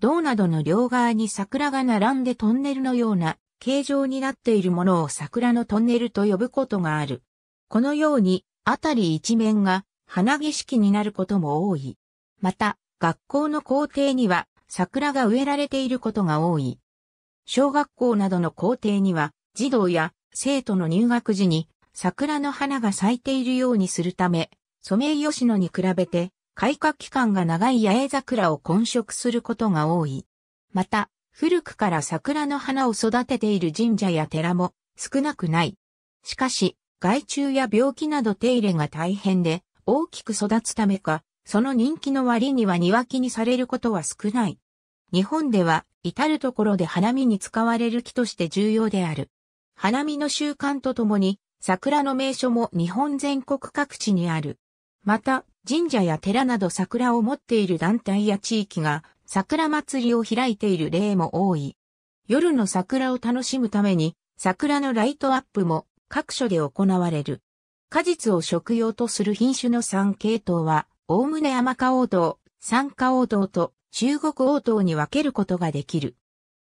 道などの両側に桜が並んでトンネルのような形状になっているものを桜のトンネルと呼ぶことがある。このように、あたり一面が花景色になることも多い。また、学校の校庭には桜が植えられていることが多い。小学校などの校庭には、児童や生徒の入学時に桜の花が咲いているようにするため、ソメイヨシノに比べて開花期間が長い八重桜を混色することが多い。また、古くから桜の花を育てている神社や寺も少なくない。しかし、害虫や病気など手入れが大変で大きく育つためか、その人気の割には庭木にされることは少ない。日本では至るところで花見に使われる木として重要である。花見の習慣とともに桜の名所も日本全国各地にある。また神社や寺など桜を持っている団体や地域が桜祭りを開いている例も多い。夜の桜を楽しむために桜のライトアップも各所で行われる。果実を食用とする品種の3系統は、おおむね甘香王道、酸化王道と中国王党に分けることができる。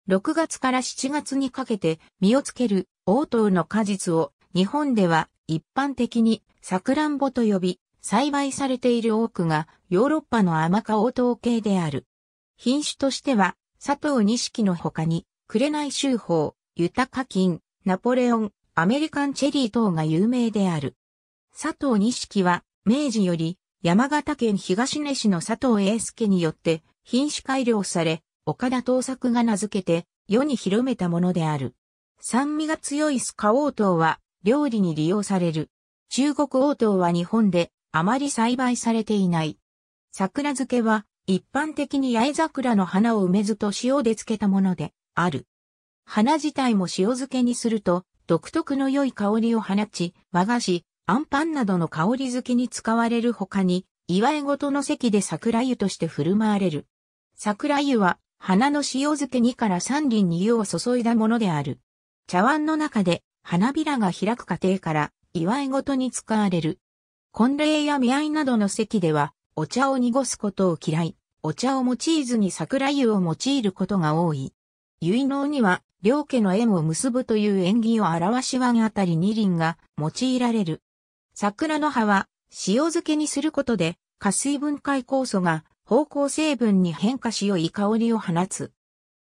6月から7月にかけて実をつける王党の果実を日本では一般的にサクランボと呼び栽培されている多くがヨーロッパの甘香王党系である。品種としては佐藤錦の他に紅州宝、豊か金、ナポレオン、アメリカンチェリー等が有名である。佐藤錦は明治より山形県東根市の佐藤英介によって品種改良され、岡田東作が名付けて世に広めたものである。酸味が強いスカオーは料理に利用される。中国王答は日本であまり栽培されていない。桜漬けは一般的に八重桜の花を梅酢と塩で漬けたものである。花自体も塩漬けにすると独特の良い香りを放ち、和菓子、アンパンなどの香り漬けに使われる他に、祝い事の席で桜湯として振る舞われる。桜湯は、花の塩漬け2から3輪に湯を注いだものである。茶碗の中で、花びらが開く過程から、祝いごとに使われる。婚礼や見合いなどの席では、お茶を濁すことを嫌い、お茶を用いずに桜湯を用いることが多い。結納には、両家の縁を結ぶという縁起を表し碗あたり二輪が用いられる。桜の葉は塩漬けにすることで、加水分解酵素が芳香成分に変化し良い香りを放つ。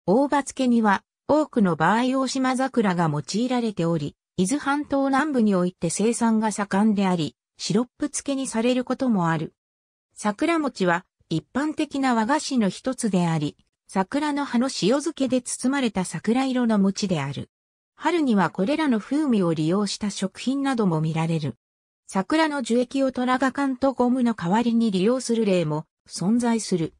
大葉漬けには多くの場合大島桜が用いられており、伊豆半島南部において生産が盛んであり、シロップ漬けにされることもある。桜餅は一般的な和菓子の一つであり、桜の葉の塩漬けで包まれた桜色の餅である。春にはこれらの風味を利用した食品なども見られる。桜の樹液をトラガ缶とゴムの代わりに利用する例も存在する。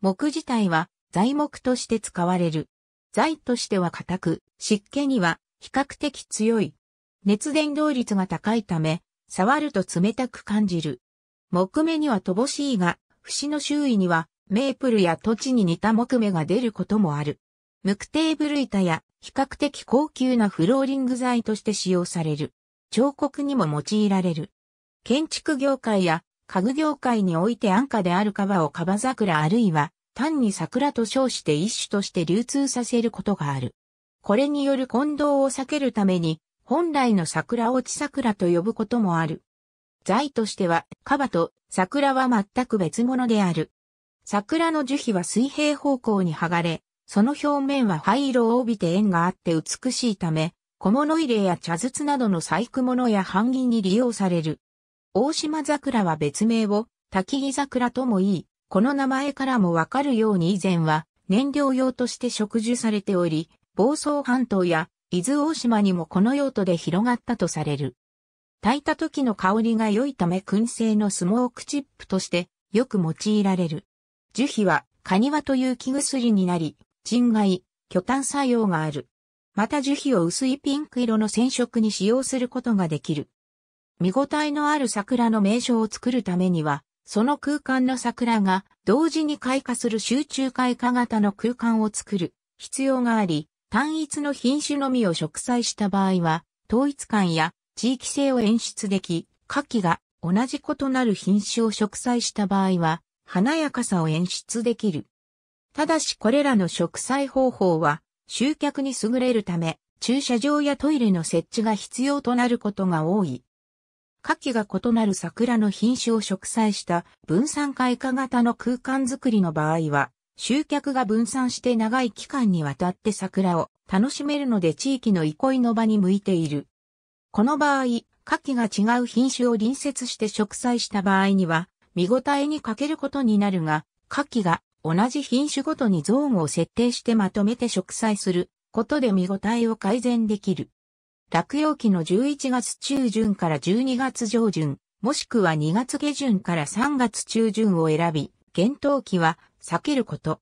木自体は材木として使われる。材としては硬く、湿気には比較的強い。熱伝導率が高いため、触ると冷たく感じる。木目には乏しいが、節の周囲にはメープルや土地に似た木目が出ることもある。無クテーブル板や比較的高級なフローリング材として使用される。彫刻にも用いられる。建築業界や家具業界において安価であるカバをカバ桜あるいは単に桜と称して一種として流通させることがある。これによる混同を避けるために本来の桜落ち桜と呼ぶこともある。材としてはカバと桜は全く別物である。桜の樹皮は水平方向に剥がれ、その表面は灰色を帯びて縁があって美しいため、小物入れや茶筒などの細工物や版木に利用される。大島桜は別名を、滝木桜とも言い、この名前からもわかるように以前は、燃料用として植樹されており、房総半島や伊豆大島にもこの用途で広がったとされる。炊いた時の香りが良いため燻製のスモークチップとしてよく用いられる。樹皮はカニワという木薬になり、人外、巨炭作用がある。また樹皮を薄いピンク色の染色に使用することができる。見応えのある桜の名所を作るためには、その空間の桜が同時に開花する集中開花型の空間を作る必要があり、単一の品種のみを植栽した場合は、統一感や地域性を演出でき、夏季が同じ異なる品種を植栽した場合は、華やかさを演出できる。ただしこれらの植栽方法は、集客に優れるため、駐車場やトイレの設置が必要となることが多い。夏季が異なる桜の品種を植栽した分散開花型の空間づくりの場合は、集客が分散して長い期間にわたって桜を楽しめるので地域の憩いの場に向いている。この場合、夏季が違う品種を隣接して植栽した場合には、見応えに欠けることになるが、夏季が同じ品種ごとにゾーンを設定してまとめて植栽することで見応えを改善できる。落葉期の11月中旬から12月上旬、もしくは2月下旬から3月中旬を選び、厳冬期は避けること。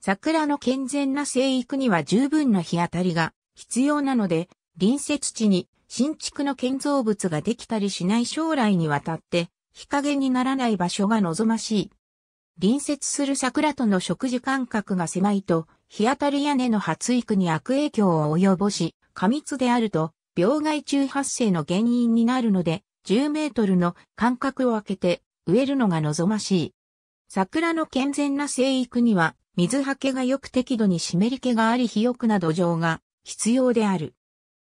桜の健全な生育には十分な日当たりが必要なので、隣接地に新築の建造物ができたりしない将来にわたって日陰にならない場所が望ましい。隣接する桜との食事間隔が狭いと、日当たり屋根の発育に悪影響を及ぼし、過密であると、病害虫発生の原因になるので、10メートルの間隔を空けて植えるのが望ましい。桜の健全な生育には、水はけがよく適度に湿り気があり肥沃な土壌が必要である。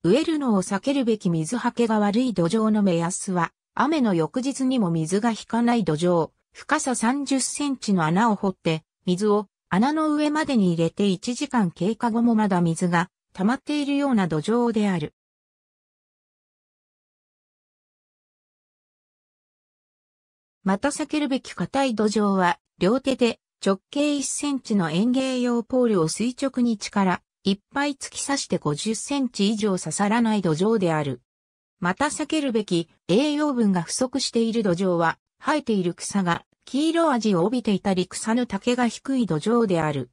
植えるのを避けるべき水はけが悪い土壌の目安は、雨の翌日にも水が引かない土壌、深さ30センチの穴を掘って、水を穴の上までに入れて1時間経過後もまだ水が溜まっているような土壌である。また避けるべき硬い土壌は、両手で直径1センチの園芸用ポールを垂直に力、いっぱい突き刺して50センチ以上刺さらない土壌である。また避けるべき栄養分が不足している土壌は、生えている草が黄色味を帯びていたり草の丈が低い土壌である。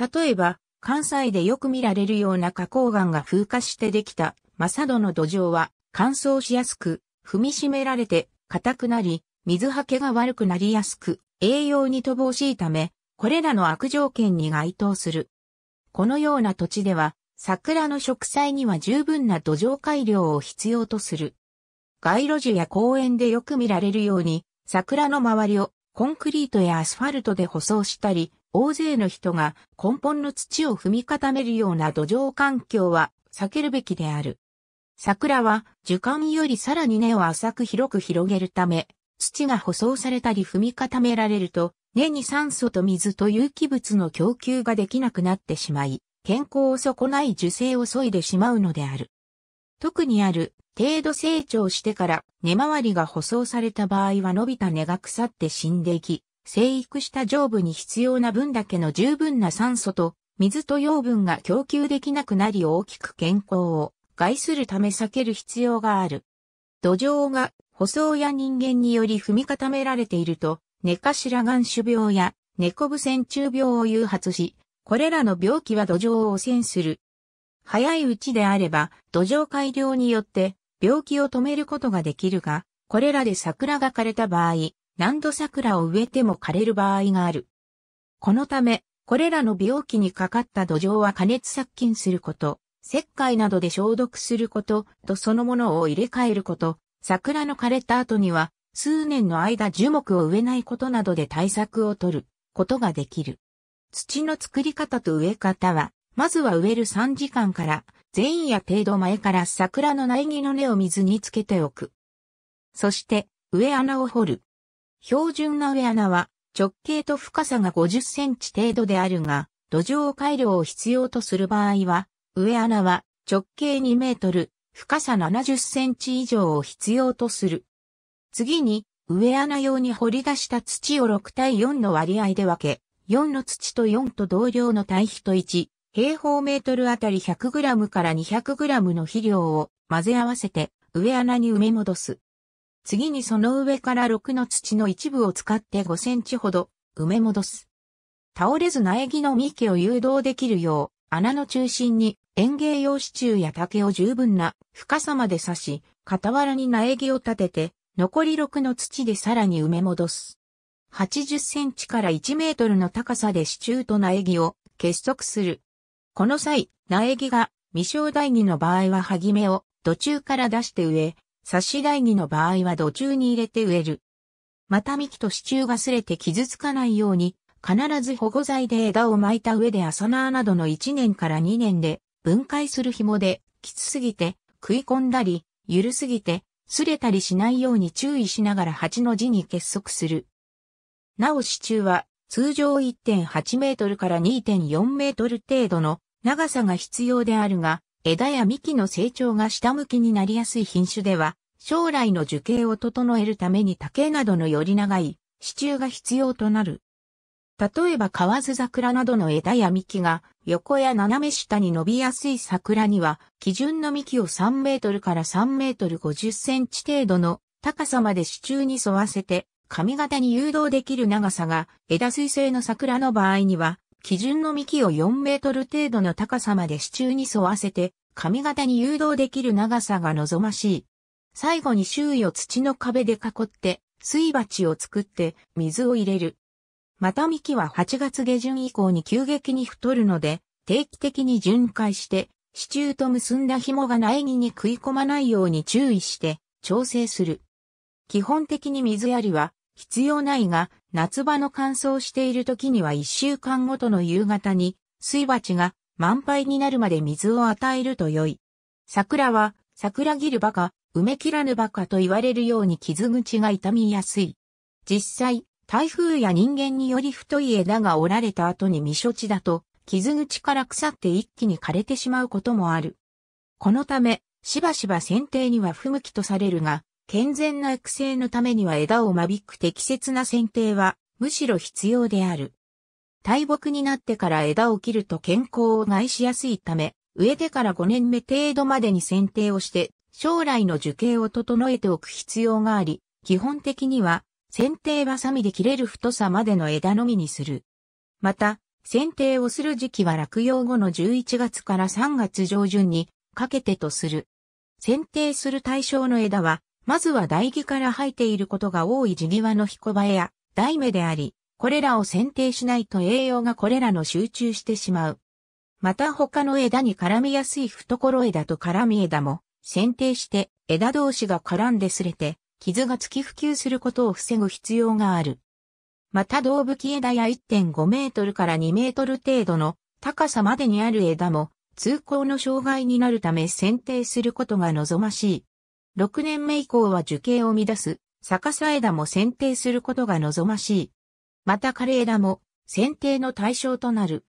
例えば、関西でよく見られるような花崗岩が風化してできた、マサドの土壌は乾燥しやすく、踏みしめられて硬くなり、水はけが悪くなりやすく、栄養に乏しいため、これらの悪条件に該当する。このような土地では、桜の植栽には十分な土壌改良を必要とする。街路樹や公園でよく見られるように、桜の周りをコンクリートやアスファルトで舗装したり、大勢の人が根本の土を踏み固めるような土壌環境は避けるべきである。桜は樹幹よりさらに根を浅く広く広げるため、土が舗装されたり踏み固められると、根に酸素と水と有機物の供給ができなくなってしまい、健康を損ない受精を削いでしまうのである。特にある程度成長してから根回りが舗装された場合は伸びた根が腐って死んでいき、生育した上部に必要な分だけの十分な酸素と水と養分が供給できなくなり大きく健康を害するため避ける必要がある。土壌が舗装や人間により踏み固められていると、根頭眼種病や猫部線虫病を誘発し、これらの病気は土壌を汚染する。早いうちであれば、土壌改良によって病気を止めることができるが、これらで桜が枯れた場合、何度桜を植えても枯れる場合がある。このため、これらの病気にかかった土壌は加熱殺菌すること、石灰などで消毒することとそのものを入れ替えること、桜の枯れた後には、数年の間樹木を植えないことなどで対策を取ることができる。土の作り方と植え方は、まずは植える3時間から、前夜程度前から桜の苗木の根を水につけておく。そして、植え穴を掘る。標準な植え穴は、直径と深さが50センチ程度であるが、土壌改良を必要とする場合は、植え穴は直径2メートル、深さ70センチ以上を必要とする。次に、上穴用に掘り出した土を6対4の割合で分け、4の土と4と同量の対比と1、平方メートルあたり 100g から 200g の肥料を混ぜ合わせて上穴に埋め戻す。次にその上から6の土の一部を使って5センチほど埋め戻す。倒れず苗木の幹を誘導できるよう穴の中心に園芸用支柱や竹を十分な深さまで刺し、傍らに苗木を立てて、残り6の土でさらに埋め戻す。80センチから1メートルの高さで支柱と苗木を結束する。この際、苗木が未生台木の場合ははぎ芽を土中から出して植え、差し台木の場合は土中に入れて植える。また幹と支柱が擦れて傷つかないように、必ず保護剤で枝を巻いた上でア縄ナーなどの1年から2年で分解する紐で、きつすぎて、食い込んだり、ゆるすぎて、擦れたりしないように注意しながら8の字に結束する。なお支柱は、通常1.8メートルから2.4メートル程度の長さが必要であるが、枝や幹の成長が下向きになりやすい品種では、将来の樹形を整えるために竹などのより長い支柱が必要となる。例えば河津桜などの枝や幹が横や斜め下に伸びやすい桜には基準の幹を3メートルから3メートル50センチ程度の高さまで支柱に沿わせて髪型に誘導できる長さが枝水性の桜の場合には基準の幹を4メートル程度の高さまで支柱に沿わせて髪型に誘導できる長さが望ましい。最後に周囲を土の壁で囲って水鉢を作って水を入れる。また幹は8月下旬以降に急激に太るので、定期的に巡回して、支柱と結んだ紐が苗木に食い込まないように注意して調整する。基本的に水やりは必要ないが、夏場の乾燥している時には1週間ごとの夕方に、水鉢が満杯になるまで水を与えると良い。桜は、桜切るばか、埋め切らぬばかと言われるように傷口が痛みやすい。実際、台風や人間により太い枝が折られた後に未処置だと、傷口から腐って一気に枯れてしまうこともある。このため、しばしば剪定には不向きとされるが、健全な育成のためには枝を間引く適切な剪定は、むしろ必要である。大木になってから枝を切ると健康を害しやすいため、植えてから5年目程度までに剪定をして、将来の樹形を整えておく必要があり、基本的には剪定はサミで切れる太さまでの枝のみにする。また、剪定をする時期は落葉後の11月から3月上旬にかけてとする。剪定する対象の枝は、まずは台木から生えていることが多い地際の彦葉や台芽であり、これらを剪定しないと栄養がこれらの集中してしまう。また他の枝に絡みやすい懐枝と絡み枝も剪定して枝同士が絡んですれて傷が付き普及することを防ぐ必要がある。また動物枝や1.5メートルから2メートル程度の高さまでにある枝も通行の障害になるため剪定することが望ましい。6年目以降は樹形を乱す逆さ枝も剪定することが望ましい。また枯れ枝も剪定の対象となる。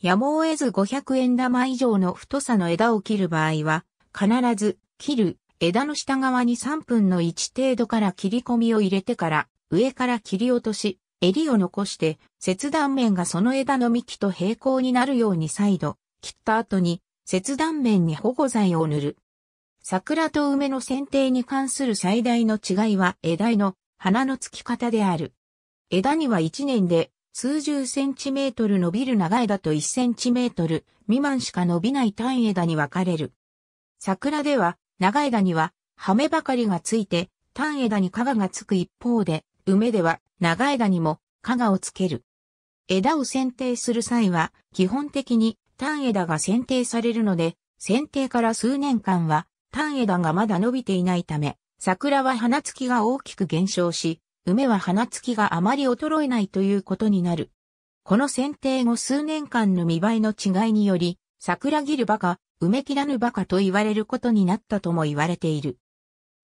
やむを得ず500円玉以上の太さの枝を切る場合は、必ず切る枝の下側に3分の1程度から切り込みを入れてから、上から切り落とし、襟を残して、切断面がその枝の幹と平行になるように再度、切った後に、切断面に保護剤を塗る。桜と梅の剪定に関する最大の違いは枝の花の付き方である。枝には1年で数十センチメートル伸びる長枝と1センチメートル未満しか伸びない単枝に分かれる。桜では長枝には、ハメばかりがついて、単枝にカがつく一方で、梅では長枝にもカをつける。枝を剪定する際は、基本的に単枝が剪定されるので、剪定から数年間は単枝がまだ伸びていないため、桜は花付きが大きく減少し、梅は花付きがあまり衰えないということになる。この剪定後数年間の見栄えの違いにより、桜切る場が埋め切らぬ馬鹿と言われることになったとも言われている。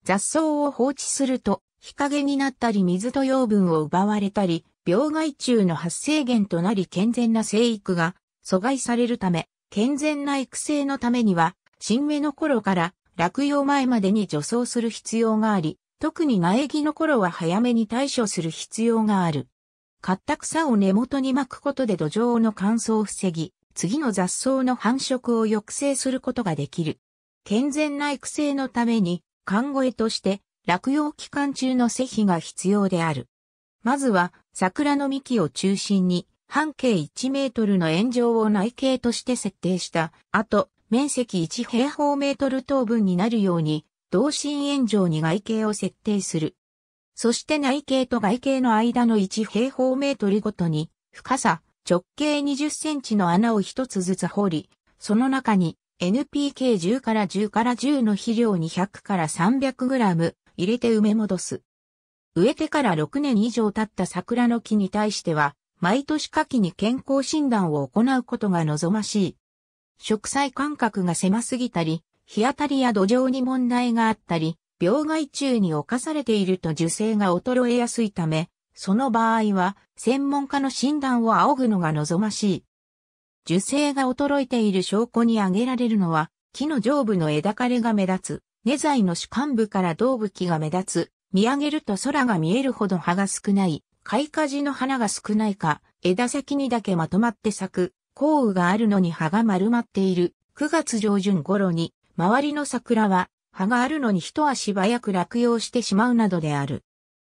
雑草を放置すると、日陰になったり水と養分を奪われたり、病害虫の発生源となり健全な生育が阻害されるため、健全な育成のためには、新芽の頃から落葉前までに除草する必要があり、特に苗木の頃は早めに対処する必要がある。買った草を根元に巻くことで土壌の乾燥を防ぎ、次の雑草の繁殖を抑制することができる。健全な育成のために、看護絵として、落葉期間中の施肥が必要である。まずは、桜の幹を中心に、半径1メートルの炎上を内径として設定した、後、面積1平方メートル等分になるように、同心円状に外径を設定する。そして内径と外径の間の1平方メートルごとに、深さ、直径20センチの穴を一つずつ掘り、その中に NPK10 から10から10の肥料200から300グラム入れて埋め戻す。植えてから6年以上経った桜の木に対しては、毎年夏季に健康診断を行うことが望ましい。植栽間隔が狭すぎたり、日当たりや土壌に問題があったり、病害虫に侵されていると受精が衰えやすいため、その場合は、専門家の診断を仰ぐのが望ましい。樹勢が衰えている証拠に挙げられるのは、木の上部の枝枯れが目立つ、根材の主幹部から胴吹きが目立つ、見上げると空が見えるほど葉が少ない、開花時の花が少ないか、枝先にだけまとまって咲く、降雨があるのに葉が丸まっている、9月上旬頃に、周りの桜は、葉があるのに一足早く落葉してしまうなどである。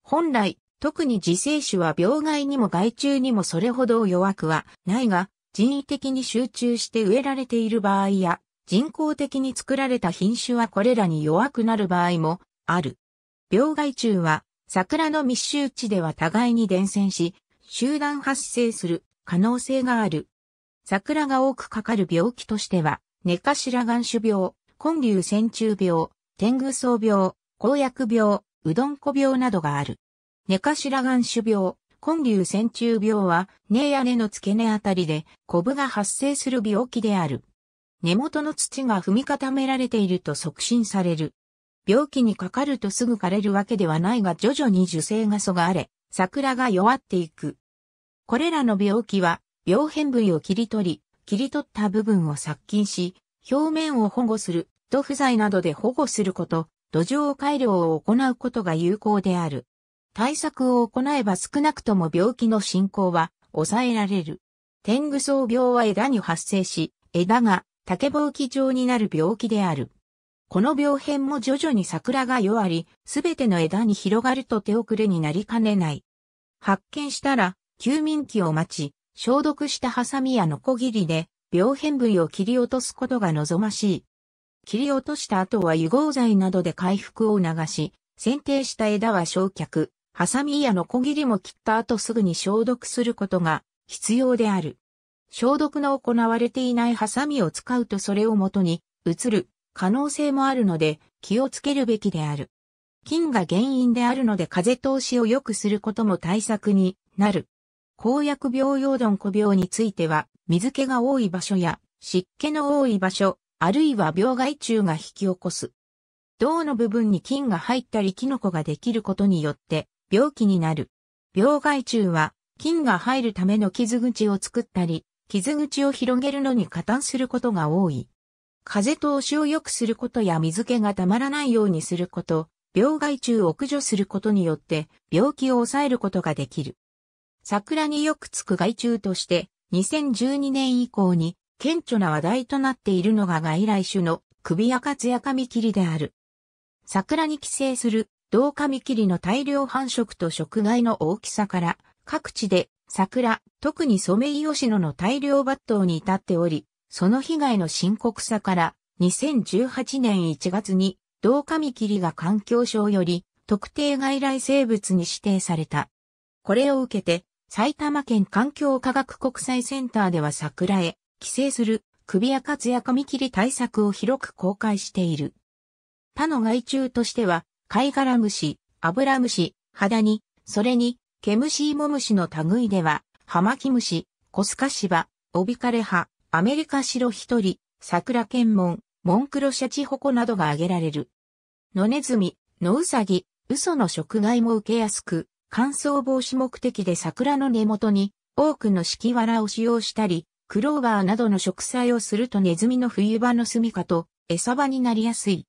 本来、特に自生種は病害にも害虫にもそれほど弱くはないが、人為的に集中して植えられている場合や、人工的に作られた品種はこれらに弱くなる場合もある。病害虫は桜の密集地では互いに伝染し、集団発生する可能性がある。桜が多くかかる病気としては、根頭眼種病、根流線虫病、天狗草病、公薬病、うどんこ病などがある。根頭眼種病、根流線虫病は、根や根の付け根あたりで、コブが発生する病気である。根元の土が踏み固められていると促進される。病気にかかるとすぐ枯れるわけではないが徐々に樹勢がそが荒れ、桜が弱っていく。これらの病気は、病変部位を切り取り、切り取った部分を殺菌し、表面を保護する、土不在などで保護すること、土壌改良を行うことが有効である。対策を行えば少なくとも病気の進行は抑えられる。天狗草病は枝に発生し、枝が竹ぼうき状になる病気である。この病変も徐々に桜が弱り、すべての枝に広がると手遅れになりかねない。発見したら、休眠期を待ち、消毒したハサミやノコギリで、病変部位を切り落とすことが望ましい。切り落とした後は油合剤などで回復を促し、剪定した枝は焼却、ハサミやノコギリも切った後すぐに消毒することが必要である。消毒の行われていないハサミを使うとそれをもとに移る可能性もあるので気をつけるべきである。菌が原因であるので風通しを良くすることも対策になる。公薬病用ドンコ病については水気が多い場所や湿気の多い場所、あるいは病害虫が引き起こす。銅の部分に菌が入ったりキノコができることによって病気になる。病害虫は、菌が入るための傷口を作ったり、傷口を広げるのに加担することが多い。風通しを良くすることや水気がたまらないようにすること、病害虫を駆除することによって病気を抑えることができる。桜によくつく害虫として、2012年以降に顕著な話題となっているのが外来種の首やかつやかみきりである。桜に寄生する同カミキリの大量繁殖と食害の大きさから、各地で桜、特にソメイヨシノの大量抜刀に至っており、その被害の深刻さから、2018年1月に、同カミキリが環境省より、特定外来生物に指定された。これを受けて、埼玉県環境科学国際センターでは桜へ、寄生する、首やカツやカミキリ対策を広く公開している。他の害虫としては、貝殻虫、アブラムシ、それに、ケムシイモムシの類では、ハマキムシ、コスカシバ、オビカレハ、アメリカシロヒトリ、サクラケンモン、モンクロシャチホコなどが挙げられる。ノネズミ、ノウサギ、ウソの食害も受けやすく、乾燥防止目的で桜の根元に多くの敷きわらを使用したり、クローバーなどの植栽をするとネズミの冬場の住処と餌場になりやすい。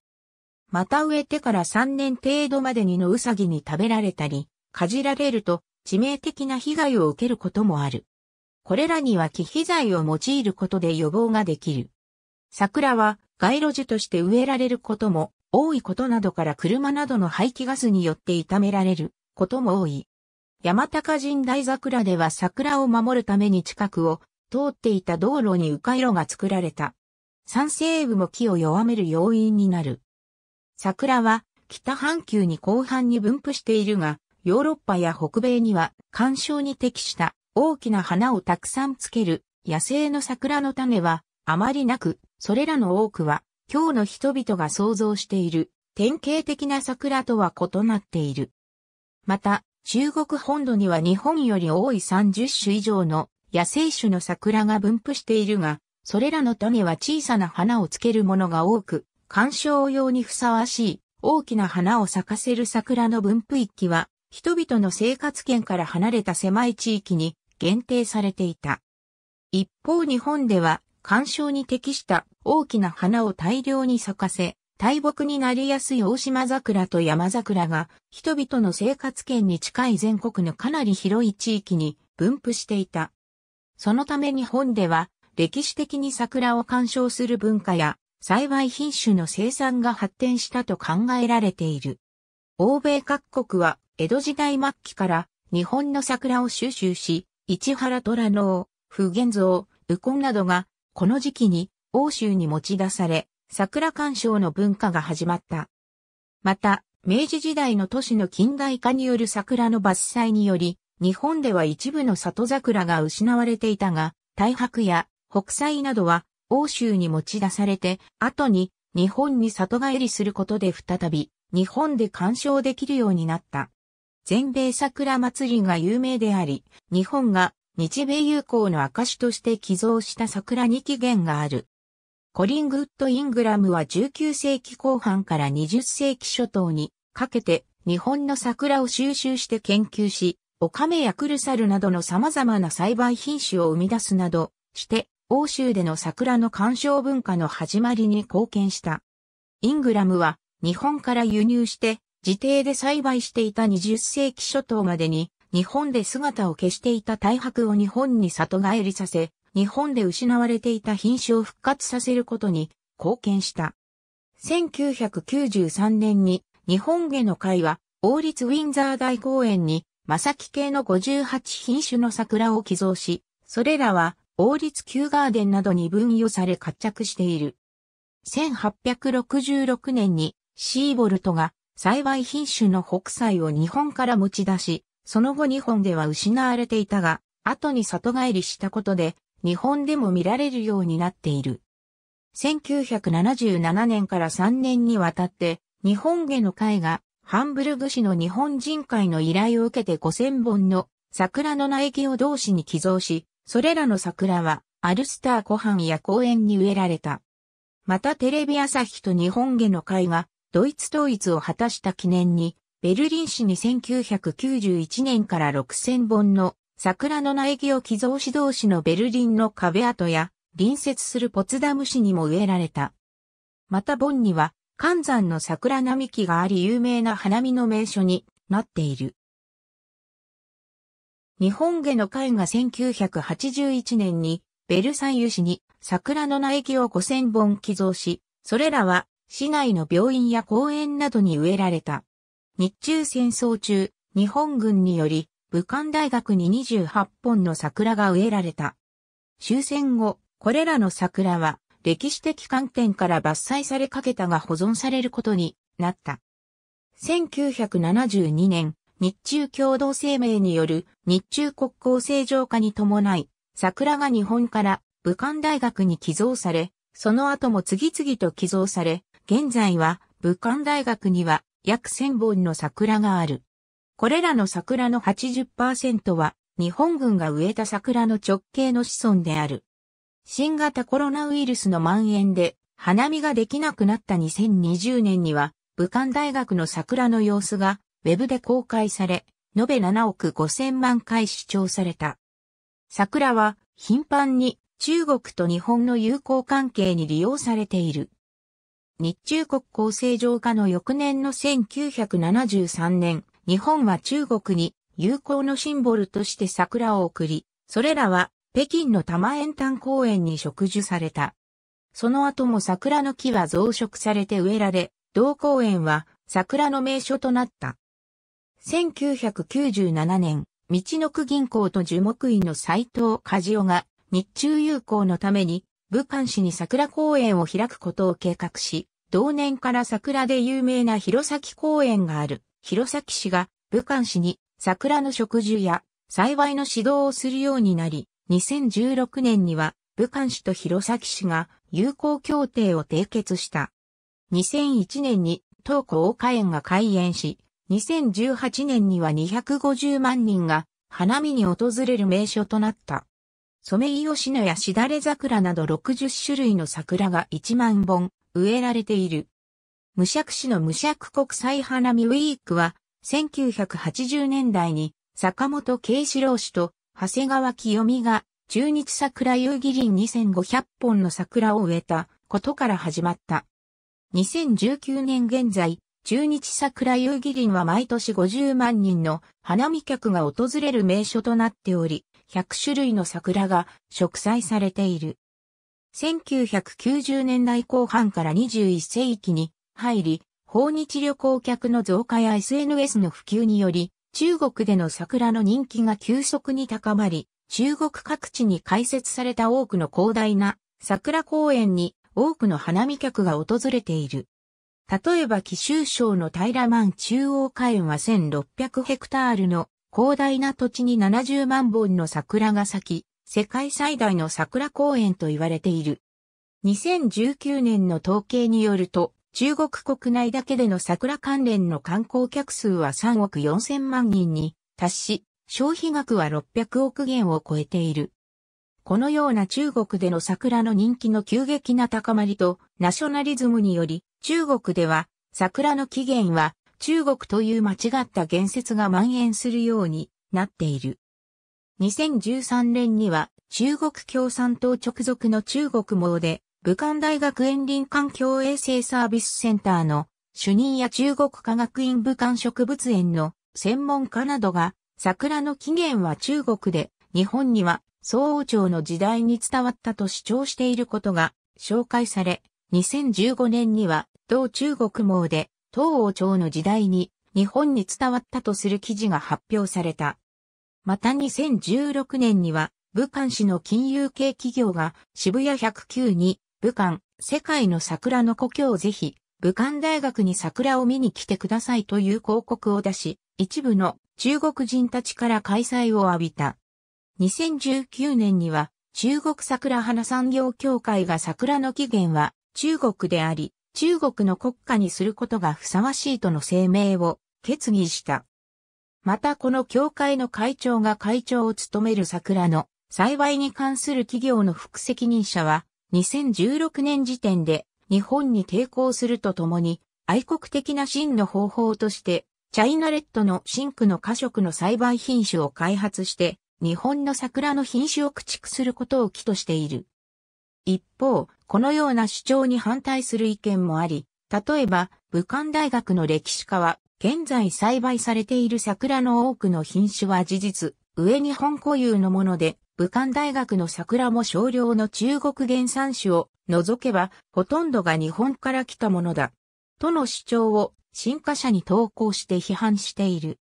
また植えてから3年程度までにのウサギに食べられたり、かじられると致命的な被害を受けることもある。これらには忌避剤を用いることで予防ができる。桜は街路樹として植えられることも多いことなどから車などの排気ガスによって傷められることも多い。山高神大桜では桜を守るために近くを通っていた道路に迂回路が作られた。酸性雨も木を弱める要因になる。桜は北半球に広範に分布しているが、ヨーロッパや北米には干渉に適した大きな花をたくさんつける野生の桜の種はあまりなく、それらの多くは今日の人々が想像している典型的な桜とは異なっている。また、中国本土には日本より多い30種以上の野生種の桜が分布しているが、それらの種は小さな花をつけるものが多く、観賞用にふさわしい大きな花を咲かせる桜の分布域は、人々の生活圏から離れた狭い地域に限定されていた。一方日本では、鑑賞に適した大きな花を大量に咲かせ、大木になりやすい大島桜と山桜が人々の生活圏に近い全国のかなり広い地域に分布していた。そのため日本では歴史的に桜を鑑賞する文化や栽培品種の生産が発展したと考えられている。欧米各国は江戸時代末期から日本の桜を収集し、市原虎の風現像、右近などがこの時期に欧州に持ち出され、桜鑑賞の文化が始まった。また、明治時代の都市の近代化による桜の伐採により、日本では一部の里桜が失われていたが、大白や北斎などは欧州に持ち出されて、後に日本に里帰りすることで再び日本で鑑賞できるようになった。全米桜祭りが有名であり、日本が日米友好の証として寄贈した桜に起源がある。コリングウッド・イングラムは19世紀後半から20世紀初頭にかけて日本の桜を収集して研究し、オカメやクルサルなどの様々な栽培品種を生み出すなどして欧州での桜の鑑賞文化の始まりに貢献した。イングラムは日本から輸入して自邸で栽培していた20世紀初頭までに日本で姿を消していた大白を日本に里帰りさせ、日本で失われていた品種を復活させることに貢献した。1993年に日本下の会は王立ウィンザー大公園に正木系の58品種の桜を寄贈し、それらは王立旧ガーデンなどに分与され活着している。1866年にシーボルトが幸い品種の北斎を日本から持ち出し、その後日本では失われていたが、後に里帰りしたことで日本でも見られるようになっている。1977年から3年にわたって日本下の会がハンブルグ市の日本人会の依頼を受けて5000本の桜の苗木を同士に寄贈し、それらの桜は、アルスター湖畔や公園に植えられた。またテレビ朝日と日本下の会が、ドイツ統一を果たした記念に、ベルリン市に1991年から6000本の桜の苗木を寄贈し同士のベルリンの壁跡や、隣接するポツダム市にも植えられた。またボンには、関山の桜並木があり有名な花見の名所になっている。日本下の会が1981年にベルサイユ市に桜の苗木を5000本寄贈し、それらは市内の病院や公園などに植えられた。日中戦争中、日本軍により武漢大学に28本の桜が植えられた。終戦後、これらの桜は歴史的観点から伐採されかけたが保存されることになった。1972年、日中共同声明による日中国交正常化に伴い、桜が日本から武漢大学に寄贈され、その後も次々と寄贈され、現在は武漢大学には約1000本の桜がある。これらの桜の80%は日本軍が植えた桜の直径の子孫である。新型コロナウイルスの蔓延で花見ができなくなった2020年には武漢大学の桜の様子がウェブで公開され、延べ7億5千万回視聴された。桜は頻繁に中国と日本の友好関係に利用されている。日中国交正常化の翌年の1973年、日本は中国に友好のシンボルとして桜を送り、それらは北京の多摩円丹公園に植樹された。その後も桜の木は増殖されて植えられ、同公園は桜の名所となった。1997年、道の区銀行と樹木院の斎藤和夫が日中友好のために武漢市に桜公園を開くことを計画し、同年から桜で有名な弘前公園がある弘前市が武漢市に桜の植樹や栽培の指導をするようになり、2016年には武漢市と弘前市が友好協定を締結した。2001年に東高岡園が開園し、2018年には250万人が花見に訪れる名所となった。ソメイヨシノやしだれ桜など60種類の桜が1万本植えられている。無釈市の無釈国際花見ウィークは1980年代に坂本慶志郎氏と長谷川清美が中日桜遊戯林2500本の桜を植えたことから始まった。2019年現在、中日桜遊戯林は毎年50万人の花見客が訪れる名所となっており、100種類の桜が植栽されている。1990年代後半から21世紀に入り、訪日旅行客の増加や SNS の普及により、中国での桜の人気が急速に高まり、中国各地に開設された多くの広大な桜公園に多くの花見客が訪れている。例えば紀州省の平満中央花園は1600ヘクタールの広大な土地に70万本の桜が咲き、世界最大の桜公園と言われている。2019年の統計によると、中国国内だけでの桜関連の観光客数は3億4000万人に達し、消費額は600億元を超えている。このような中国での桜の人気の急激な高まりとナショナリズムにより、中国では桜の起源は中国という間違った言説が蔓延するようになっている。2013年には中国共産党直属の中国網で武漢大学園林環境衛生サービスセンターの主任や中国科学院武漢植物園の専門家などが桜の起源は中国で日本には総王朝の時代に伝わったと主張していることが紹介され、2015年には、同中国網で、東王朝の時代に日本に伝わったとする記事が発表された。また2016年には、武漢市の金融系企業が渋谷109に、武漢、世界の桜の故郷ぜひ、武漢大学に桜を見に来てくださいという広告を出し、一部の中国人たちから開催を浴びた。2019年には中国桜花産業協会が桜の起源は中国であり、中国の国家にすることがふさわしいとの声明を決議した。またこの協会の会長が会長を務める桜の栽いに関する企業の副責任者は2016年時点で日本に抵抗するとともに愛国的な真の方法としてチャイナレッドの真紅の花色の栽培品種を開発して日本の桜の品種を駆逐することを起としている。一方、このような主張に反対する意見もあり、例えば、武漢大学の歴史家は、現在栽培されている桜の多くの品種は事実、上日本固有のもので、武漢大学の桜も少量の中国原産種を除けば、ほとんどが日本から来たものだ。との主張を、進化者に投稿して批判している。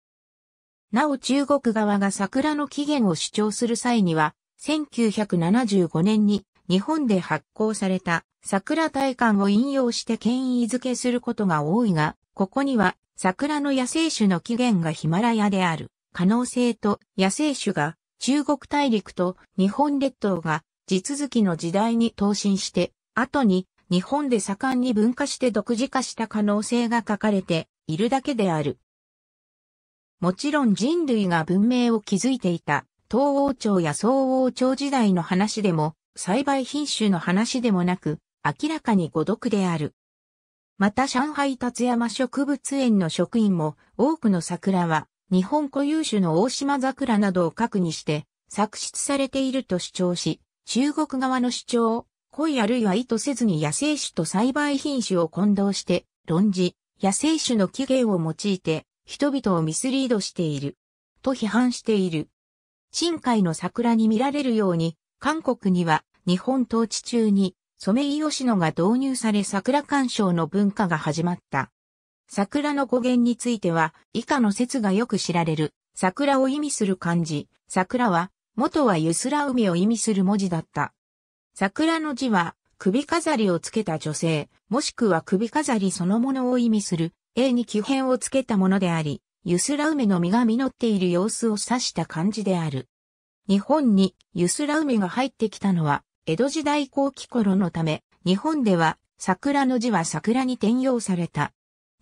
なお中国側が桜の起源を主張する際には、1975年に日本で発行された桜大観を引用して権威づけすることが多いが、ここには桜の野生種の起源がヒマラヤである可能性と野生種が中国大陸と日本列島が地続きの時代に投進して、後に日本で盛んに分化して独自化した可能性が書かれているだけである。もちろん人類が文明を築いていた、東王朝や双王朝時代の話でも、栽培品種の話でもなく、明らかに誤読である。また上海達山植物園の職員も、多くの桜は、日本固有種の大島桜などを核にして、作出されていると主張し、中国側の主張を、故意あるいは意図せずに野生種と栽培品種を混同して、論じ、野生種の起源を用いて、人々をミスリードしている、と批判している。深海の桜に見られるように、韓国には日本統治中にソメイヨシノが導入され桜鑑賞の文化が始まった。桜の語源については以下の説がよく知られる。桜を意味する漢字、桜は元はゆすら海を意味する文字だった。桜の字は首飾りをつけた女性、もしくは首飾りそのものを意味する A に急変をつけたものであり、ゆすら梅の実が実っている様子を指した漢字である。日本にゆすら梅が入ってきたのは、江戸時代後期頃のため、日本では桜の字は桜に転用された。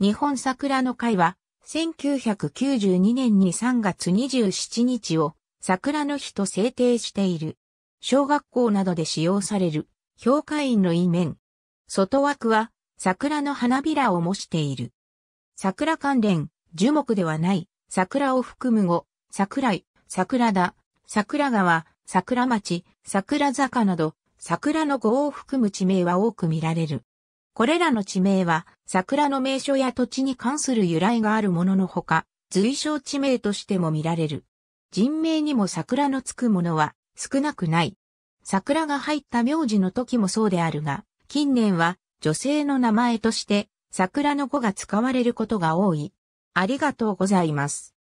日本桜の会は、1992年に3月27日を桜の日と制定している。小学校などで使用される、評価員の意面。外枠は桜の花びらを模している。桜関連、樹木ではない、桜を含む語、桜井、桜田、桜川、桜町、桜坂など、桜の語を含む地名は多く見られる。これらの地名は、桜の名所や土地に関する由来があるもののほか、随所地名としても見られる。人名にも桜のつくものは少なくない。桜が入った名字の時もそうであるが、近年は女性の名前として桜の語が使われることが多い。ありがとうございます。